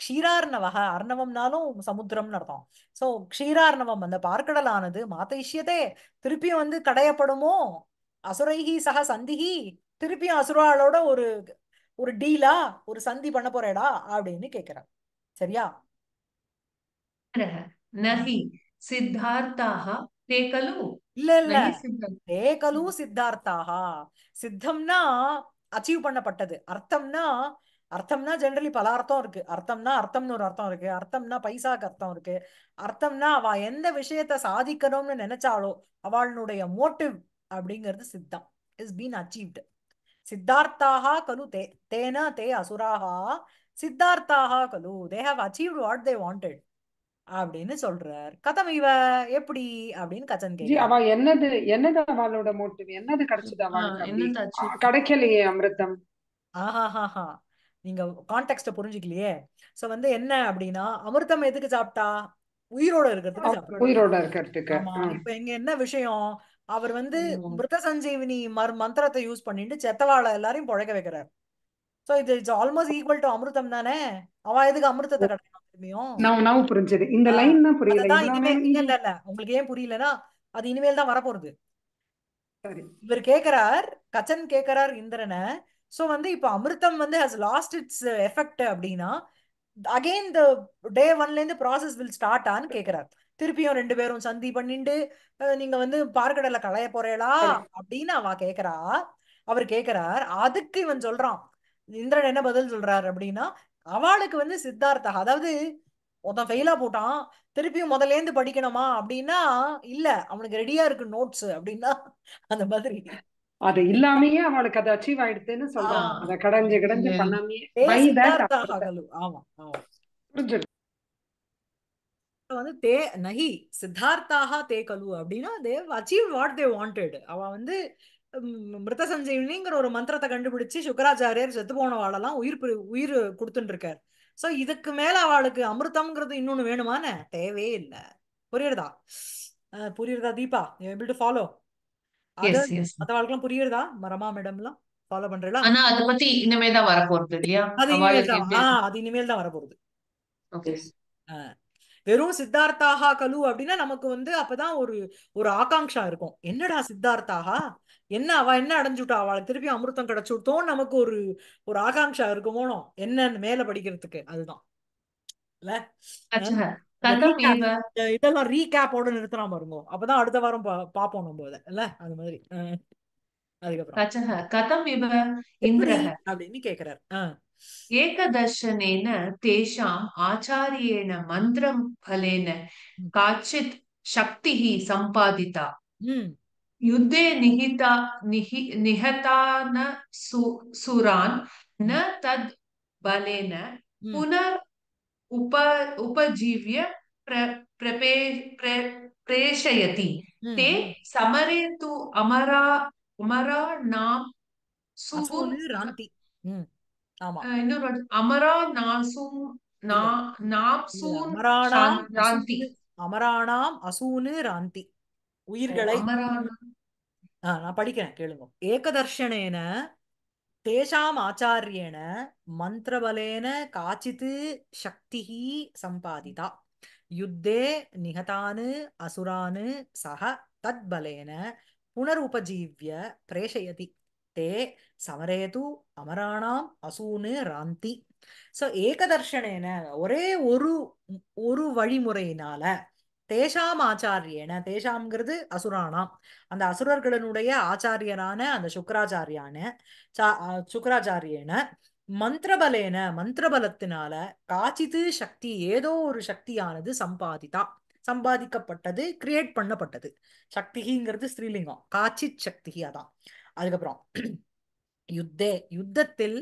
A: க்ஷீரார்ணவக அர்ணவம்னாலும் சமுத்திரம்னு அர்த்தம் ஸோ க்ஷீரார்ணவம் அந்த பார்க்கடலானது மாத்த இஷ்யத்தே திருப்பியும் வந்து கடையப்படுமோ அசுரைஹி சக சந்திஹி திருப்பியும் அசுராளோட ஒரு ஒரு டீலா ஒரு சந்தி பண்ண போறேடா அப்படின்னு கேக்குற சரியா நஹி சித்தார்த்தாக தே கலு இல்ல இல்ல தே சித்தார்த்தாக சித்தம்னா அச்சீவ் பண்ணப்பட்டது அர்த்தம்னா அர்த்தம்னா ஜென்ரலி பல அர்த்தம் இருக்கு அர்த்தம்னா அர்த்தம்னு ஒரு அர்த்தம் இருக்கு அர்த்தம்னா பைசாக்கு அர்த்தம் இருக்கு அர்த்தம்னா அவ எந்த விஷயத்த சாதிக்கணும்னு நினைச்சாலோ அவளுடைய மோட்டிவ் அப்படிங்கிறது சித்தம் இஸ் பீன் அச்சீவ்டு சித்தார்த்தாக கலு தே தேனா தே அசுராக சித்தார்த்தாக கலு they have achieve what they wanted அப்படின்னு சொல்றார் கதம் இவ எப்படி அப்படின்னு கச்சன்
B: கேள்வி அவ என்னது என்னது அவளோட மோட்டிவ் என்னது கிடைச்சது கிடைக்கலையே
A: அமிர்தம் ஆஹா நீங்க கான்டெக்ட்டை புரிஞ்சுக்கலையே சோ வந்து என்ன அப்படின்னா அமிர்தம் எதுக்கு சாப்பிட்டா உயிரோட இருக்கிறதுக்கு உயிரோட
B: இருக்கிறதுக்கு இப்ப
A: இங்க என்ன விஷயம் அவர் வந்து மிருத சஞ்சீவினி மர் மந்திரத்தை யூஸ் பண்ணிட்டு செத்தவாளை எல்லாரையும் புழைக்க வைக்கிறார் சோ இது இட்ஸ் ஆல்மோஸ்ட் ஈக்குவல் டு அமிர்தம் தானே அவ எதுக்கு அமிர்தத்தை
B: கிடைக்கணும் திரும்பியும் புரிஞ்சது இந்த லைன் தான் புரியல இனிமே
A: இல்ல இல்ல உங்களுக்கு ஏன் புரியலன்னா அது இனிமேல் தான் வரப்போறது இவர் கேக்குறார் கச்சன் கேக்குறார் இந்திரனை ஸோ வந்து இப்போ அமிர்தம் வந்து ஹஸ் லாஸ்ட் இட்ஸ் எஃபெக்ட் அப்படின்னா அகெயின் த டே ஒன்லேருந்து ப்ராசஸ் வில் ஸ்டார்ட் ஆன்னு கேட்குறாரு திருப்பியும் ரெண்டு பேரும் சந்தி பண்ணிட்டு நீங்க வந்து பார்க்கடலை களைய போறேளா அப்படின்னு அவ கேக்குறா அவர் கேக்குறார் அதுக்கு இவன் சொல்றான் இந்திரன் என்ன பதில் சொல்றாரு அப்படின்னா அவளுக்கு வந்து சித்தார்த்தா அதாவது ஒருத்தன் ஃபெயிலா போட்டான் திருப்பியும் முதலேந்து படிக்கணுமா அப்படின்னா இல்ல அவனுக்கு ரெடியா இருக்கு நோட்ஸ் அப்படின்னா அந்த மாதிரி
B: அது இல்லாமயே அவளுக்கு அது அச்சீவ் ஆயிடுதுன்னு சொல்றாங்க அத கடைஞ்சு கடைஞ்சு பண்ணாமயே புரிஞ்சிருக்கு
A: வந்து தே நகி சித்தார்த்தாக தே கலு அப்படின்னா they've achieve what they wanted அவ வந்து மிருத சஞ்சீவினிங்கிற ஒரு மந்திரத்தை கண்டுபிடிச்சு சுக்கராச்சாரியர் செத்து போனவாளெல்லாம் உயிர் உயிர் கொடுத்துட்டு இருக்காரு சோ இதுக்கு மேல அவளுக்கு அமிர்தம்ங்கிறது இன்னொன்னு வேணுமான தேவையே இல்லை புரியுறதா புரியுறதா தீபா எபிள் ஃபாலோ மத்தவாளுக்கு புரியுறதா மரமா மேடம் எல்லாம் ஃபாலோ பண்றீங்களா ஆனா அத பத்தி இனிமே தான் வர போறது இல்லையா அது இனிமேல் தான் அது இனிமேல் தான் வர போறது ஓகே வெறும் சித்தார்த்தாகா கலு அப்படின்னா நமக்கு வந்து அப்பதான் ஒரு ஒரு ஆகாங்ஷா இருக்கும் என்னடா சித்தார்த்தாகா என்ன அவ என்ன அடைஞ்சுட்டா அவளுக்கு திருப்பி அமிர்தம் கிடைச்சுட்டோம் நமக்கு ஒரு ஒரு ஆகாங்ஷா இருக்குமோனோ என்னன்னு மேல படிக்கிறதுக்கு அதுதான் இதெல்லாம் ரீகேப்போட நிறுத்தலாம் பாருங்க அப்பதான் அடுத்த வாரம் பாப்போம் நம்ம இல்ல அது மாதிரி கதம் இவ
D: அப்படின்னு கேக்குறாரு ஏகதர்ஷனேன தேஷாம் ஆச்சாரியேன மந்திரம் பலேன காச்சித் சக்தி சம்பாதிதா யுத்தே நிகிதா நிஹி நிஹதான சுரான் ந தத் பலேன புனர் उप उपजीव्य प्र, प्रपे प्र, प्रेषयति समरे तु अमरा अमरा
A: அமரா நாம் அமராணாம் அசூனு ராந்தி உயிர்களை நான் படிக்கிறேன் கேளுங்க ஏகதர்ஷனேன तेषाम् आचार्येण मन्त्रबलेन काचित् शक्तिः सम्पादिता युद्धे निहतान् असुरान् सः तद्बलेन पुनरुपजीव्य प्रेषयति ते समरे तु அமராணாம் அசூனு ராந்தி ஸோ ஏகதர்ஷனேன ஒரே ஒரு ஒரு வழிமுறையினால தேஷாம் ஆச்சாரியன தேஷாம்ங்கிறது அசுரானாம் அந்த அசுரர்களினுடைய ஆச்சாரியனான அந்த சுக்கராச்சாரியான சுக்கராச்சாரியன மந்திரபலேன மந்திரபலத்தினால காச்சித்து சக்தி ஏதோ ஒரு சக்தியானது சம்பாதிதா சம்பாதிக்கப்பட்டது கிரியேட் பண்ணப்பட்டது சக்திங்கிறது ஸ்ரீலிங்கம் காச்சித் சக்தி அதான் அதுக்கப்புறம் யுத்தே யுத்தத்தில்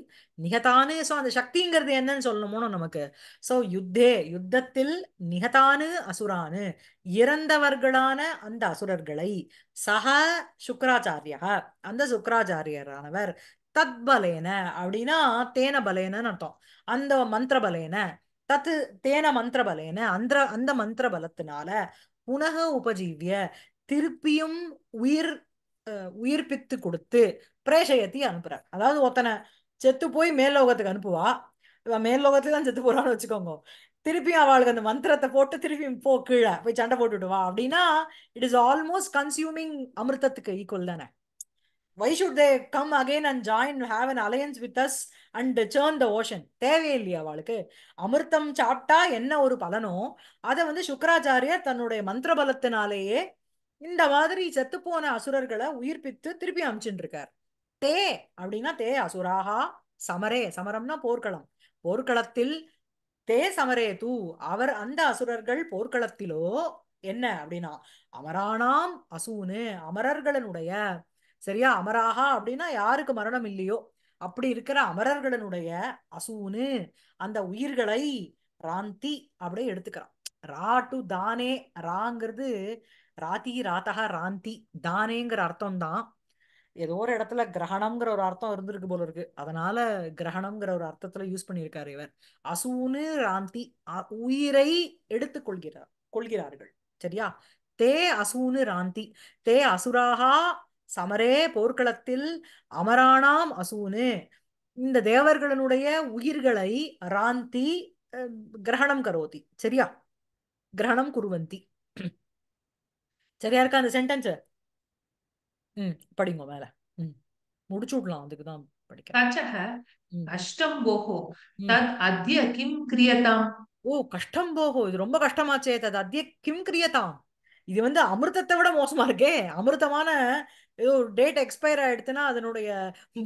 A: நிகதானு சோ அந்த சக்திங்கிறது என்னன்னு சொல்லணுமோனோ நமக்கு சோ யுத்தே யுத்தத்தில் நிகதானு அசுரானு இறந்தவர்களான அந்த அசுரர்களை சக சுக்கராச்சாரியா அந்த சுக்கராச்சாரியரானவர் தத் பலேன அப்படின்னா தேன பலேனன்னு அர்த்தம் அந்த மந்திர பலேன தத்து தேன மந்திர பலேன அந்த அந்த மந்திர பலத்தினால புனக உபஜீவிய திருப்பியும் உயிர் உயிர்ப்பித்து கொடுத்து பிரேஷயத்தி அனுப்புறார் அதாவது ஒத்தனை செத்து போய் மேல்லோகத்துக்கு அனுப்புவா இவன் மேல்லோகத்துல தான் செத்து போறான்னு வச்சுக்கோங்க திருப்பியும் அவளுக்கு அந்த மந்திரத்தை போட்டு திருப்பியும் போ கீழே போய் சண்டை போட்டு வா அப்படின்னா இட் இஸ் ஆல்மோஸ்ட் கன்சியூமிங் அமிர்தத்துக்கு ஈக்குவல் தானே why should they come again and join have an alliance with us and churn the ocean தேவையில்லையா அவளுக்கு அமிர்தம் சாப்பிட்டா என்ன ஒரு பலனோ அதை வந்து சுக்கராச்சாரியர் தன்னுடைய மந்திர பலத்தினாலேயே இந்த மாதிரி செத்துப்போன அசுரர்களை உயிர்ப்பித்து திருப்பி அமிச்சுட்டு இருக்கார் தே அப்படின்னா தே அசுராகா சமரே சமரம்னா போர்க்களம் போர்க்களத்தில் தே சமரே தூ அவர் அந்த அசுரர்கள் போர்க்களத்திலோ என்ன அப்படின்னா அமரானாம் அசூனு அமரர்களனுடைய சரியா அமராகா அப்படின்னா யாருக்கு மரணம் இல்லையோ அப்படி இருக்கிற அமரர்களனுடைய அசூனு அந்த உயிர்களை ராந்தி அப்படியே எடுத்துக்கிறான் ரா டு தானே ராங்கிறது ராத்தி ராத்தகா ராந்தி தானேங்கிற அர்த்தம் தான் ஏதோ ஒரு இடத்துல கிரகணம்ங்கிற ஒரு அர்த்தம் இருந்திருக்கு போல இருக்கு அதனால கிரகணம்ங்கிற ஒரு அர்த்தத்துல யூஸ் பண்ணியிருக்காரு இவர் அசூனு ராந்தி உயிரை எடுத்து கொள்கிறார் கொள்கிறார்கள் சரியா தே அசூனு ராந்தி தே அசுராகா சமரே போர்க்களத்தில் அமரானாம் அசூனு இந்த தேவர்களினுடைய உயிர்களை ராந்தி கிரகணம் கரோதி சரியா கிரகணம் குருவந்தி சரியா இருக்கா அந்த சென்டென்ஸ் ம் படிங்க மேல ம் முடிச்சு விடலாம் அதுக்கு தான் படிக்கிறேன் கஷ்டம் போகோ தத் அத்ய கிம் கிரியதாம் ஓ கஷ்டம் போகோ இது ரொம்ப கஷ்டமாச்சே தத் அத்ய கிம் கிரியதாம் இது வந்து அமிர்தத்தை விட மோசமா இருக்கே அமிர்தமான ஏதோ டேட் எக்ஸ்பயர் ஆயிடுச்சுன்னா அதனுடைய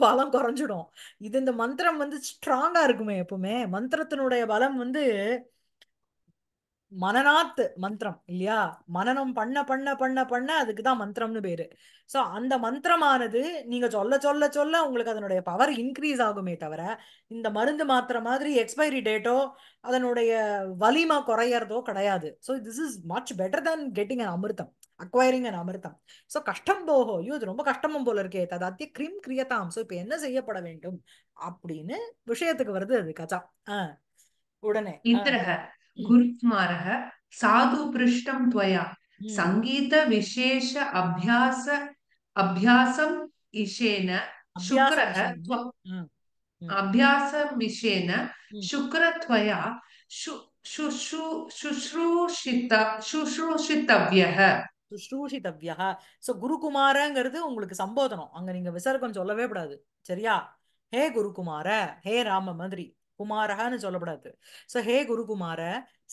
A: பலம் குறைஞ்சிடும் இது இந்த மந்திரம் வந்து ஸ்ட்ராங்கா இருக்குமே எப்பவுமே மந்திரத்தினுடைய பலம் வந்து மனநாத்து மந்திரம் இல்லையா மனநம் பண்ண பண்ண பண்ண பண்ண அதுக்கு தான் மந்திரம்னு பேரு ஸோ அந்த மந்திரமானது நீங்க சொல்ல சொல்ல சொல்ல உங்களுக்கு அதனுடைய பவர் இன்க்ரீஸ் ஆகுமே தவிர இந்த மருந்து மாத்திர மாதிரி எக்ஸ்பைரி டேட்டோ அதனுடைய வலிமா குறையறதோ கிடையாது so this is much better than getting an அமிர்தம் அக்வயரிங் அன் அமிர்தம் ஸோ கஷ்டம் போகோ ஐயோ இது ரொம்ப கஷ்டமும் போல இருக்கே ததாத்திய கிரீம் கிரியதாம் ஸோ இப்போ என்ன செய்யப்பட வேண்டும் அப்படின்னு விஷயத்துக்கு வருது அது கஜா ஆஹ் உடனே गुरुकुमारः சாது பிருஷ்டம் त्वया सङ्गीतविशेष
D: अभ्यास अभ्यासम् इशेन शुक्रः अभ्यासमिशेन शुक्रत्वया
A: शुश्रूषित சோ குருகுமாரங்கிறது உங்களுக்கு சம்போதனம் அங்க நீங்க விசர்க்கம் சொல்லவே கூடாது சரியா ஹே குருகுமார ஹே ராம மாதிரி குமாரகன்னு சொல்லப்படாது ஸோ ஹே குருகுமார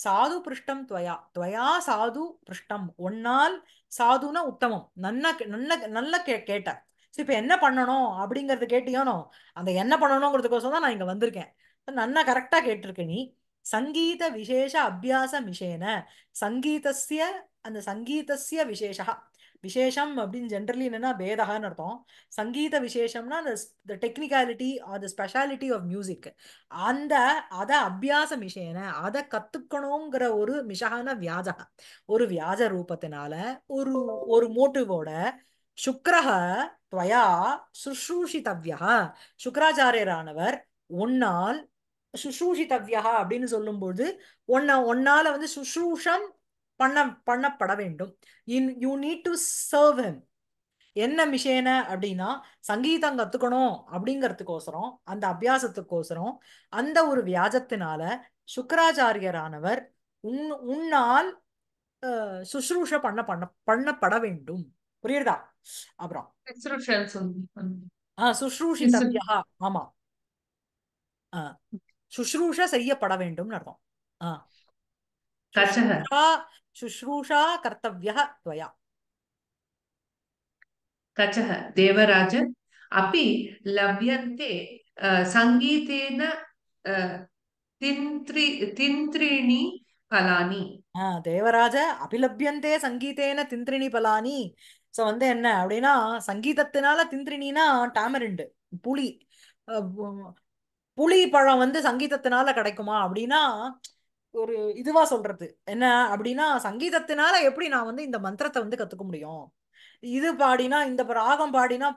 A: சாது பிருஷ்டம் துவயா துவயா சாது பிருஷ்டம் ஒன்னால் சாதுனா உத்தமம் நன்ன நல்ல நல்ல கே கேட்டேன் சோ இப்போ என்ன பண்ணணும் அப்படிங்கறது கேட்டியானோ அந்த என்ன பண்ணணுங்கிறதுக்கோசம் தான் நான் இங்கே வந்திருக்கேன் நன்னா கரெக்டாக கேட்டிருக்க நீ சங்கீத விசேஷ அபியாச மிஷேன சங்கீதஸ்ய அந்த சங்கீதஸ்ய விசேஷா விசேஷம் அப்படின்னு ஜென்ரலி என்னன்னா பேதகான்னு அர்த்தம் சங்கீத விசேஷம்னா அந்த technicality are the speciality of music அந்த அதை அபியாசம் விஷயன அதை கத்துக்கணுங்கிற ஒரு மிஷகான வியாஜக ஒரு வியாஜ ரூபத்தினால ஒரு ஒரு மோட்டிவோட சுக்கரக துவயா சுஷ்ரூஷிதவ்யா சுக்கராச்சாரியரானவர் ஒன்னால் சுஷ்ரூஷிதவ்யா அப்படின்னு சொல்லும்போது ஒன்ன ஒன்னால வந்து சுஷ்ரூஷம் பண்ண பண்ணப்பட வேண்டும் in you need to serve him என்ன மிஷேன அப்படின்னா சங்கீதம் கத்துக்கணும் அப்படிங்கிறதுக்கோசரம் அந்த அபியாசத்துக்கோசரம் அந்த ஒரு வியாஜத்தினால சுக்கராச்சாரியரானவர் உன் உன்னால் சுஷ்ரூஷ பண்ண பண்ண பண்ணப்பட வேண்டும் புரியுதா அப்புறம் ஆஹ் சுஷ்ரூஷிதவியா ஆமா ஆஹ் சுஷ்ரூஷ செய்யப்பட வேண்டும் அர்த்தம் ஆஹ் शुश्रूषा कर्तव्यः त्वया
D: तचः देवराज अपि लभ्यन्ते
A: सङ्गीतेन तिन्त्रि तिन्त्रीणि பலானி தேவராஜ அபிலபியந்தே சங்கீதேன திந்திரிணி பலானி சோ வந்து என்ன அப்படின்னா சங்கீதத்தினால திந்திரினா டாமரிண்டு புளி புளி பழம் வந்து சங்கீதத்தினால கிடைக்குமா அப்படின்னா ஒரு இதுவா சொல்றது என்ன அப்படின்னா சங்கீதத்தினால எப்படி நான் வந்து இந்த மந்திரத்தை வந்து கத்துக்க முடியும் இது பாடினா இந்த ராகம் பாடினா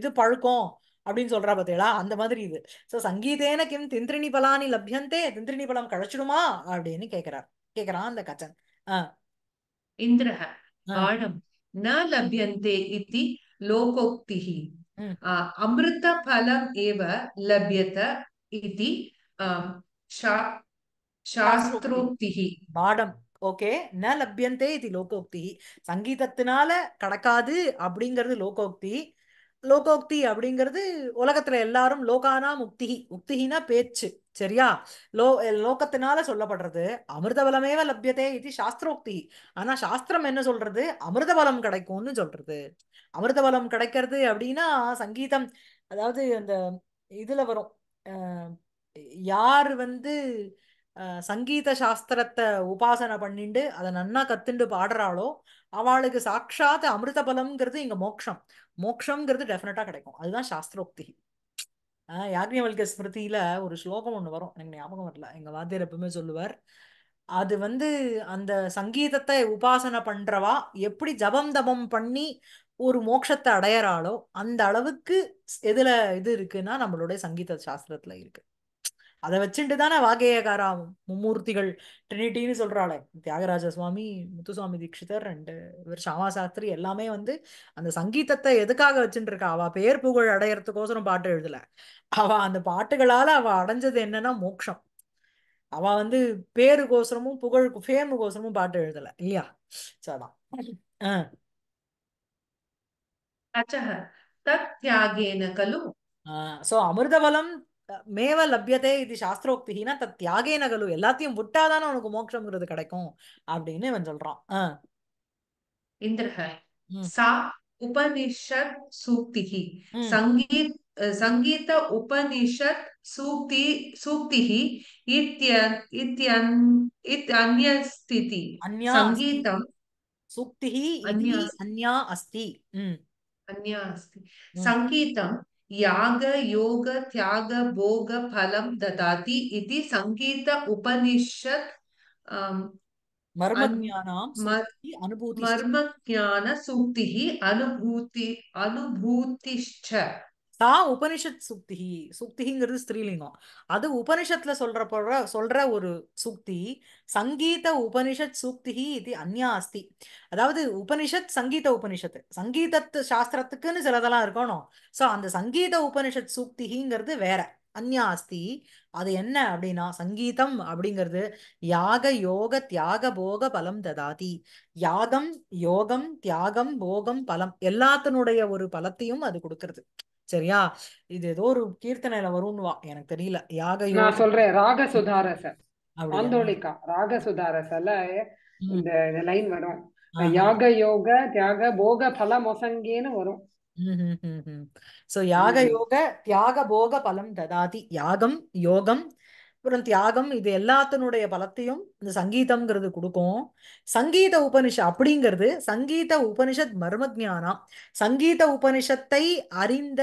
A: இது பழுக்கும் அப்படின்னு சொல்றா பாத்தீங்களா அந்த மாதிரி இது சோ சங்கீதேன கிம் திந்திரிணி பலானி லப்யந்தே திந்திரிணி பலம் கழச்சிடுமா அப்படின்னு கேக்குறார் கேக்குறான் அந்த கச்சன் இந்திரஹ ஆடம்
D: ந லப்யந்தே இத்தி அமிர்த பலம் ஏவ லப்யத
A: சாஸ்திரோக்திஹ பாடம் ஓகே ந லப்யந்தே இது லோகோக்தி சங்கீதத்தினால கடக்காது அப்படிங்கிறது லோகோக்தி லோகோக்தி அப்படிங்கிறது உலகத்துல எல்லாரும் லோகானா முக்தி முக்தினா பேச்சு சரியா லோ லோகத்தினால சொல்லப்படுறது அமிர்தபலமேவ லப்யதே இது சாஸ்திரோக்தி ஆனா சாஸ்திரம் என்ன சொல்றது அமிர்தபலம் கிடைக்கும்னு சொல்றது அமிர்தபலம் கிடைக்கிறது அப்படின்னா சங்கீதம் அதாவது அந்த இதுல வரும் யார் வந்து சங்கீத சாஸ்திரத்தை உபாசனை பண்ணிண்டு அதை நன்னா கத்துண்டு பாடுறாளோ அவளுக்கு சாட்சாத் அமிர்த பலம்ங்கிறது இங்க மோக்ஷம் மோக்ஷங்கிறது டெஃபினட்டா கிடைக்கும் அதுதான் சாஸ்திரோக்தி யாக்ஞவல்க ஸ்மிருதியில ஒரு ஸ்லோகம் ஒண்ணு வரும் எனக்கு ஞாபகம் வரல எங்க வாத்தியர் எப்பவுமே சொல்லுவார் அது வந்து அந்த சங்கீதத்தை உபாசனை பண்றவா எப்படி ஜபம் தபம் பண்ணி ஒரு மோட்சத்தை அடையறாளோ அந்த அளவுக்கு எதுல இது இருக்குன்னா நம்மளுடைய சங்கீத சாஸ்திரத்துல இருக்கு அதை வச்சுட்டு தானே வாகேயகாரா மும்மூர்த்திகள் ட்ரினிட்டின்னு சொல்றாள் தியாகராஜ சுவாமி முத்துசுவாமி தீட்சிதர் ரெண்டு இவர் சாமா சாஸ்திரி எல்லாமே வந்து அந்த சங்கீதத்தை எதுக்காக வச்சுட்டு இருக்கா அவ பேர் புகழ் அடையறதுக்கோசரம் பாட்டு எழுதல அவ அந்த பாட்டுகளால அவ அடைஞ்சது என்னன்னா மோட்சம் அவ வந்து பேருக்கோசரமும் புகழ் ஃபேமுக்கோசரமும் பாட்டு எழுதல இல்லையா ஆஹ் சோ அமிர்தபலம் மேவ லப்யத்தை இது சாஸ்திரோக்தினா தத் தியாகே நகலு எல்லாத்தையும் விட்டாதானே உனக்கு மோட்சம்ங்கிறது கிடைக்கும் அப்படின்னு இவன் சொல்றான் இந்திரக சா உபனிஷத் சூக்திகி சங்கீத் சங்கீத
D: உபனிஷத் சூக்தி சூக்திகி சங்கீதம் சூக்திகி அஸ்தி அஸ்தி சங்கீதம் యాగ యోగ త్యాగ భోగ ఫలం దదాతి ఇది సంగీత ఉపనిషత్ మర్మజ్ఞాన సూక్తి
A: అనుభూతి అనుభూతిశ్చ தான் உபனிஷத் சுக்தி சுக்திங்கிறது ஸ்திரீலிங்கம் அது உபனிஷத்துல சொல்ற போற சொல்ற ஒரு சுக்தி சங்கீத உபனிஷத் சுக்தி இது அந்யா அஸ்தி அதாவது உபனிஷத் சங்கீத உபனிஷத்து சங்கீதத்து சாஸ்திரத்துக்குன்னு சிலதெல்லாம் இருக்கணும் ஸோ அந்த சங்கீத உபனிஷத் சுக்திங்கிறது வேற அந்யா அஸ்தி அது என்ன அப்படின்னா சங்கீதம் அப்படிங்கிறது யாக யோக தியாக போக பலம் ததாதி யாகம் யோகம் தியாகம் போகம் பலம் எல்லாத்தினுடைய ஒரு பலத்தையும் அது கொடுக்கறது சரியா இது ஏதோ ஒரு
B: கீர்த்தனையில வா எனக்கு தெரியல யாக நான் சொல்றேன் ராக சுதாரச ஆந்தோலிகா ராக சுதாரசல இந்த லைன் வரும் யாக யோக தியாக போக பல மொசங்கேன்னு வரும்
A: சோ யாக யோக
B: தியாக போக
A: பலம் ததாதி யாகம் யோகம் அப்புறம் தியாகம் இது எல்லாத்தினுடைய பலத்தையும் இந்த சங்கீதம்ங்கிறது கொடுக்கும் சங்கீத உபனிஷ அப்படிங்கிறது சங்கீத உபனிஷத் மர்ம ஜானம் சங்கீத உபனிஷத்தை அறிந்த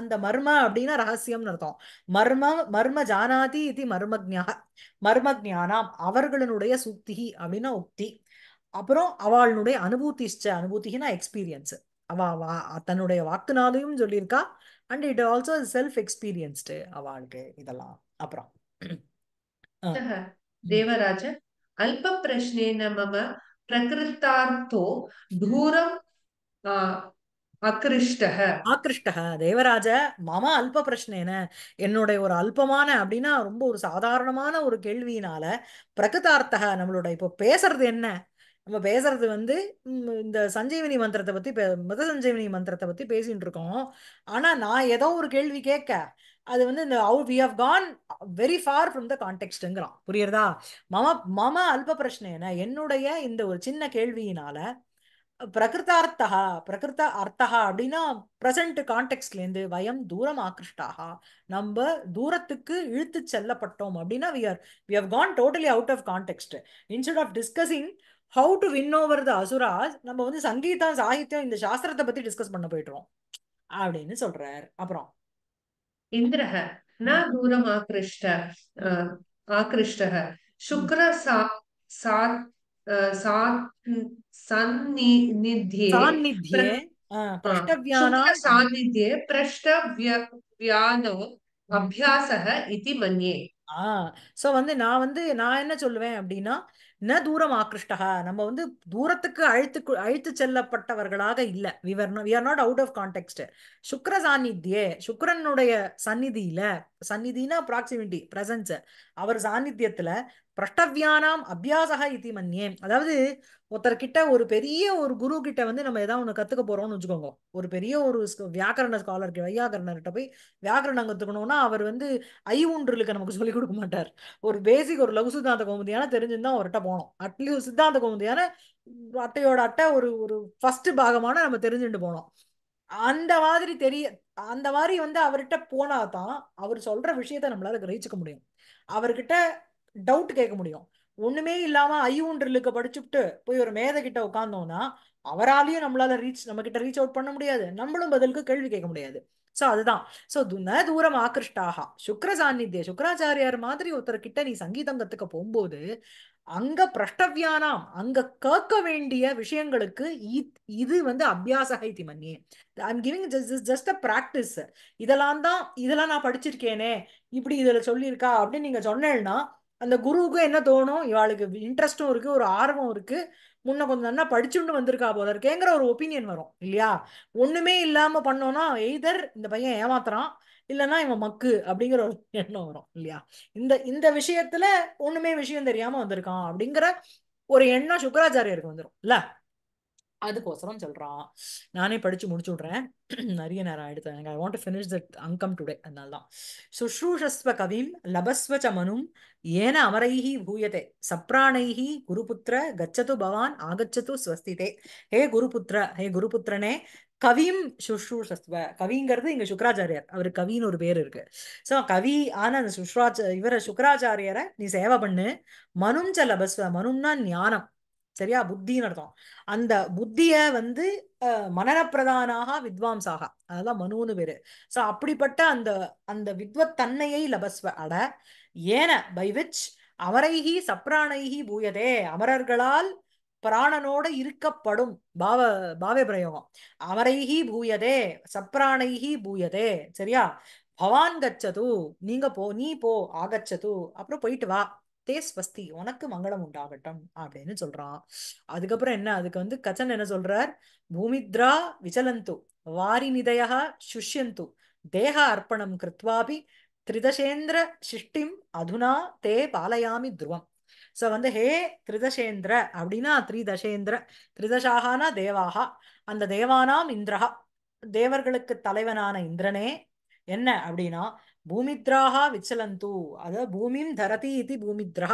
A: அந்த மர்ம அப்படின்னா ரகசியம்னு அர்த்தம் மர்ம மர்ம ஜானாதி இது மர்மஜா மர்மஜானாம் அவர்களினுடைய சுக்தி அப்படின்னா உக்தி அப்புறம் அவளுடைய அனுபூதிஷ்ட அனுபூதினா எக்ஸ்பீரியன்ஸ் அவ வா தன்னுடைய வாக்குனாலையும் சொல்லியிருக்கா and it also self experienced அவளுக்கு இதெல்லாம் அப்புறம்
B: देवराज
D: अल्पप्रश्नेन मम प्रकृतार्थो
A: தேவராஜ மம அல்ப பிரச்சனைன என்னுடைய ஒரு அல்பமான அப்படின்னா ரொம்ப ஒரு சாதாரணமான ஒரு கேள்வியினால பிரகதார்த்தக நம்மளோட இப்போ பேசுறது என்ன நம்ம பேசுறது வந்து இந்த சஞ்சீவினி மந்திரத்தை பத்தி மத சஞ்சீவினி மந்திரத்தை பத்தி பேசிட்டு இருக்கோம் ஆனா நான் ஏதோ ஒரு கேள்வி கேட்க அது வந்து இந்த out we have gone very far from the கான்டெக்ட்ங்கிறான் புரியுறதா மம மம அல்ப என்ன என்னுடைய இந்த ஒரு சின்ன கேள்வியினால பிரகிருத்தார்த்தா பிரகிருத்த அர்த்தா அப்படின்னா பிரசன்ட் கான்டெக்ட்லேருந்து வயம் தூரம் ஆக்ருஷ்டாகா நம்ம தூரத்துக்கு இழுத்து செல்லப்பட்டோம் அப்படின்னா we are we have gone totally out of contact instead of discussing how to win over the asura நம்ம வந்து சங்கீதம் சாகித்யம் இந்த சாஸ்திரத்தை பற்றி டிஸ்கஸ் பண்ண போயிட்டுறோம் அப்படின்னு சொல்றாரு அப்புறம்
D: इन्द्रः न दूरम् आकृष्ट आकृष्टः शुक्र सा सान्निध्ये
A: सान्निध्ये प्रष्टव्यानो
D: அபியாசக
A: இது மன்னியே ஆ சோ வந்து நான் வந்து நான் என்ன ந தூரம் ஆக்ருஷ்டகா நம்ம வந்து தூரத்துக்கு அழைத்து அழைத்து செல்லப்பட்டவர்களாக இல்லை we were we are not out of contact சுக்கர சாநித்தியே சுக்கரனுடைய சந்நிதியில சந்நிதினா அப்ராக்சிமிட்டி பிரசன்ஸ் அவர் சாநித்தியத்துல பிரஷ்டவியானாம் அபியாசகா இத்தி மன்னியே அதாவது ஒருத்தர்கிட்ட ஒரு பெரிய ஒரு குரு கிட்ட வந்து நம்ம ஏதாவது ஒன்று கத்துக்க போறோம்னு வச்சுக்கோங்க ஒரு பெரிய ஒரு வியாக்கரண ஸ்காலர் வையாக்கரணர்கிட்ட போய் வியாக்கரணம் கத்துக்கணும்னா அவர் வந்து ஐ ஒன்றுலுக்கு நமக்கு சொல்லிக் கொடுக்க மாட்டார் ஒரு பேசிக் ஒரு லகு சித்தாந்த கோமதியான தெரிஞ்சுதான் அவர்கிட்ட போனோம் அட்லீஸ்ட் சித்தாந்த கோமதியான அட்டையோட அட்டை ஒரு ஒரு ஃபர்ஸ்ட் பாகமான நம்ம தெரிஞ்சுட்டு போனோம் அந்த மாதிரி தெரிய அந்த மாதிரி வந்து அவர்கிட்ட போனாதான் அவர் சொல்ற விஷயத்த நம்மளால கிரகிச்சுக்க முடியும் அவர்கிட்ட டவுட் கேட்க முடியும் ஒண்ணுமே இல்லாம ஐயூன்றலுக்கு படிச்சுட்டு போய் ஒரு மேத கிட்ட உட்கார்ந்தோம்னா அவராலையும் நம்மளால ரீச் நம்ம கிட்ட ரீச் அவுட் பண்ண முடியாது நம்மளும் பதிலுக்கு கேள்வி கேட்க முடியாது ஸோ அதுதான் ஸோ ந தூரம் ஆகிருஷ்டாகா சுக்கர சாநித்திய சுக்கராச்சாரியார் மாதிரி ஒருத்தர் கிட்ட நீ சங்கீதம் கத்துக்க போகும்போது அங்க பிரஷ்டவியானாம் அங்க கேட்க வேண்டிய விஷயங்களுக்கு இது வந்து அபியாசக இது மன்னியே I'm giving just a practice இதெல்லாம் தான் இதெல்லாம் நான் படிச்சிருக்கேனே இப்படி இதில் சொல்லியிருக்கா அப்படின்னு நீங்க சொன்னேன்னா அந்த குருவுக்கு என்ன தோணும் இவாளுக்கு இன்ட்ரெஸ்டும் இருக்கு ஒரு ஆர்வம் இருக்கு முன்ன கொஞ்சம் நல்லா படிச்சுட்டு வந்திருக்கா போல இருக்கேங்கிற ஒரு ஒப்பீனியன் வரும் இல்லையா ஒண்ணுமே இல்லாம பண்ணோம்னா எய்தர் இந்த பையன் ஏமாத்துறான் இல்லைன்னா இவன் மக்கு அப்படிங்கிற ஒரு எண்ணம் வரும் இல்லையா இந்த இந்த விஷயத்துல ஒண்ணுமே விஷயம் தெரியாம வந்திருக்கான் அப்படிங்கிற ஒரு எண்ணம் சுக்கராச்சாரியருக்கு வந்துடும் இல்ல அதுக்கோசரம் சொல்றான் நானே படிச்சு முடிச்சு விடுறேன் நிறைய நேரம் எடுத்தேன் I want to finish that அங்கம் டுடே அதனால தான் சுஷ்ரூஷஸ்வ கவிம் லபஸ்வ சமனும் ஏன அமரைஹி பூயதே சப்ராணைஹி குருபுத்திர கச்சது பவான் ஆகச்சது ஸ்வஸ்திதே ஹே குருபுத்திர ஹே குருபுத்திரனே கவியும் சுஷ்ரூஷஸ்வ கவிங்கிறது இங்க சுக்கராச்சாரியார் அவர் கவின்னு ஒரு பேர் இருக்கு ஸோ கவி ஆன அந்த சுஷ்ராச்ச இவர சுக்கராச்சாரியரை நீ சேவை பண்ணு மனும் ச லபஸ்வ மனும்னா ஞானம் சரியா புத்தின்னு அர்த்தம் அந்த புத்திய வந்து மனநப்பிரதானாக வித்வாம்சாக அதெல்லாம் மனுன்னு பேரு ஸோ அப்படிப்பட்ட அந்த அந்த வித்வத்தன்மையை தன்னையை லபஸ்வ அட ஏன பை விச் அவரைகி சப்ராணைகி பூயதே அமரர்களால் பிராணனோட இருக்கப்படும் பாவ பாவே பிரயோகம் அவரைகி பூயதே சப்ராணைகி பூயதே சரியா பவான் கச்சது நீங்க போ நீ போ ஆகச்சது அப்புறம் போயிட்டு வா தே ஸ்வஸ்தி உனக்கு மங்களம் உண்டாகட்டும் அப்படின்னு சொல்றான் அதுக்கப்புறம் என்ன அதுக்கு வந்து கச்சன் என்ன சொல்றார் பூமித்ரா வாரி நிதயா சுஷ்யந்து தேக அர்ப்பணம் கிருத்வாபி திரிதசேந்திர சிஷ்டிம் அதுனா தே பாலயாமி துருவம் ஸோ வந்து ஹே திரிதசேந்திர அப்படின்னா தசேந்திர திரிதசாகானா தேவாகா அந்த தேவானாம் இந்திரஹா தேவர்களுக்கு தலைவனான இந்திரனே என்ன அப்படின்னா பூமித்ராகா விச்சலந்து அதாவது பூமியும் தரதி இது பூமித்ரா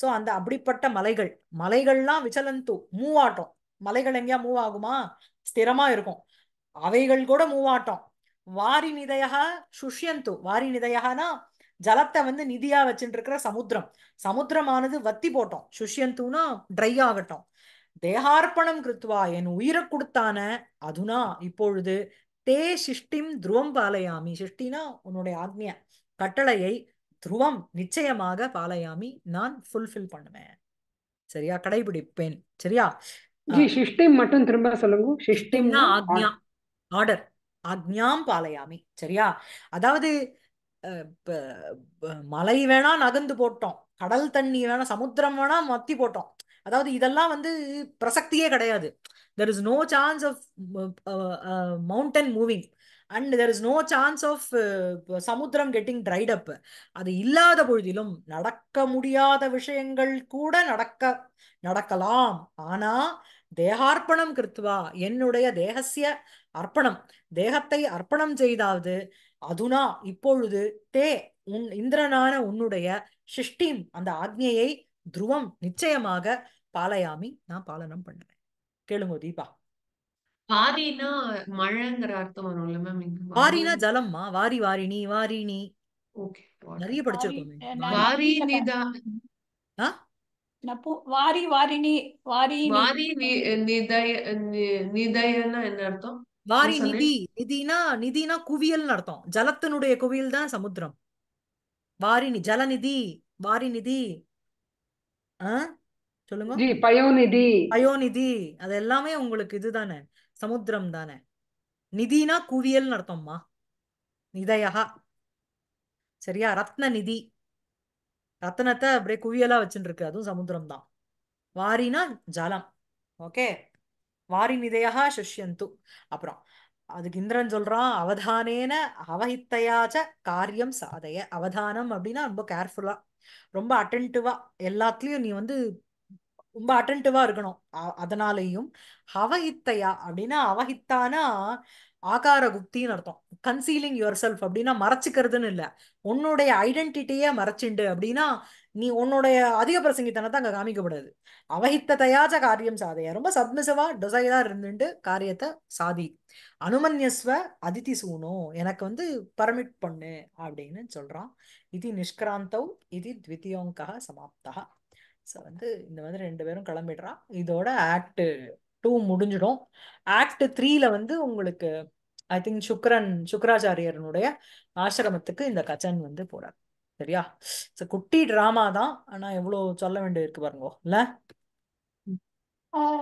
A: ஸோ அந்த அப்படிப்பட்ட மலைகள் மலைகள்லாம் விச்சலந்து மூவ் மலைகள் எங்கேயா மூவ் ஆகுமா ஸ்திரமா இருக்கும் அவைகள் கூட மூவ் ஆட்டம் வாரி நிதையா சுஷ்யந்து வாரி நிதையானா ஜலத்தை வந்து நிதியா வச்சுட்டு இருக்கிற சமுத்திரம் சமுத்திரமானது வத்தி போட்டோம் சுஷ்யந்தூனா ட்ரை ஆகட்டும் தேகார்ப்பணம் கிருத்வா என் உயிரை கொடுத்தான அதுனா இப்பொழுது தே சிஷ்டிம் துருவம் பாலையாமி சிஷ்டினா உன்னுடைய ஆத்மிய கட்டளையை துருவம் நிச்சயமாக பாலையாமி நான் ஃபுல்ஃபில் பண்ணுவேன் சரியா கடைபிடிப்பேன் சரியா
B: சிஷ்டிம் மட்டும் திரும்ப சொல்லுங்க சிஷ்டிம்
A: ஆக்ஞா ஆர்டர் ஆக்ஞாம் பாலையாமி சரியா அதாவது மலை வேணா நகர்ந்து போட்டோம் கடல் தண்ணி வேணா சமுத்திரம் வேணா மத்தி போட்டோம் அதாவது இதெல்லாம் வந்து பிரசக்தியே கிடையாது there is no chance of mountain moving and there is no chance of samudram getting dried up அது இல்லாத பொழுதிலும் நடக்க முடியாத விஷயங்கள் கூட நடக்க நடக்கலாம் ஆனா தேகார்ப்பணம் கிருத்துவா என்னுடைய தேகசிய அர்ப்பணம் தேகத்தை அர்ப்பணம் செய்தாவது அதுனா இப்பொழுது தே உன் இந்திரனான உன்னுடைய சிஷ்டிம் அந்த ஆக்ஞையை துருவம் நிச்சயமாக பாலயாமி நான் பாலனம் பண்ணுவேன் கேளுங்க தீபா
D: வாரினா மழைங்கிற அர்த்தம் வாரினா
A: ஜலம்மா வாரி வாரிணி வாரிணி ஓகே
D: வாரி வாரி நிதய என்ன
A: அர்த்தம் வாரி நிதி நிதினா நிதினா குவியல் அர்த்தம் ஜலத்தினுடைய குவியல் தான் சமுத்திரம் வாரி ஜலநிதி வாரிநிதி சொல்லுங்க பயோநிதி பயோநிதி அது எல்லாமே உங்களுக்கு இதுதானே சமுத்திரம் தானே நிதினா குவியல் அர்த்தம்மா நிதயா சரியா ரத்ன நிதி ரத்னத்தை அப்படியே குவியலா வச்சுட்டு இருக்கு அதுவும் சமுத்திரம் தான் வாரினா ஜலம் ஓகே வாரி நிதையா சுஷ்யந்து அப்புறம் அதுக்கு இந்திரன் சொல்றான் அவதானேன அவஹித்தையாச்ச காரியம் சாதைய அவதானம் அப்படின்னா ரொம்ப கேர்ஃபுல்லா ரொம்ப அட்டன்டிவா எல்லாத்துலயும் நீ வந்து ரொம்ப அட்டன்டிவா இருக்கணும் அதனாலையும் அவஹித்தையா அப்படின்னா அவஹித்தானா ஆகார குப்தின்னு அர்த்தம் கன்சீலிங் யுவர் செல்ஃப் அப்படின்னா மறைச்சிக்கிறதுன்னு இல்லை உன்னுடைய ஐடென்டிட்டியே மறைச்சிண்டு அப்படின்னா நீ உன்னுடைய அதிக பிரசங்கித்தனத்தை அங்கே காமிக்கப்படுது அவஹித்த தயாச்ச காரியம் சாதைய ரொம்ப சப்மிசவா டிசைடா இருந்துட்டு காரியத்தை சாதி அனுமன்யஸ்வ அதிதி சூனோ எனக்கு வந்து பர்மிட் பண்ணு அப்படின்னு சொல்றான் இது நிஷ்கிராந்தவ் இது த்வித்தியோங்கா சமாப்தா ஸோ வந்து இந்த மாதிரி ரெண்டு பேரும் கிளம்பிடுறான் இதோட ஆக்டு டூ முடிஞ்சிடும் ஆக்ட் த்ரீல வந்து உங்களுக்கு ஐ திங்க் சுக்ரன் சுக்கராச்சாரியனுடைய ஆசிரமத்துக்கு இந்த கச்சன் வந்து போறார் சரியா குட்டி டிராமா தான் ஆனா எவ்வளவு சொல்ல வேண்டியிருக்கு பாருங்க இல்ல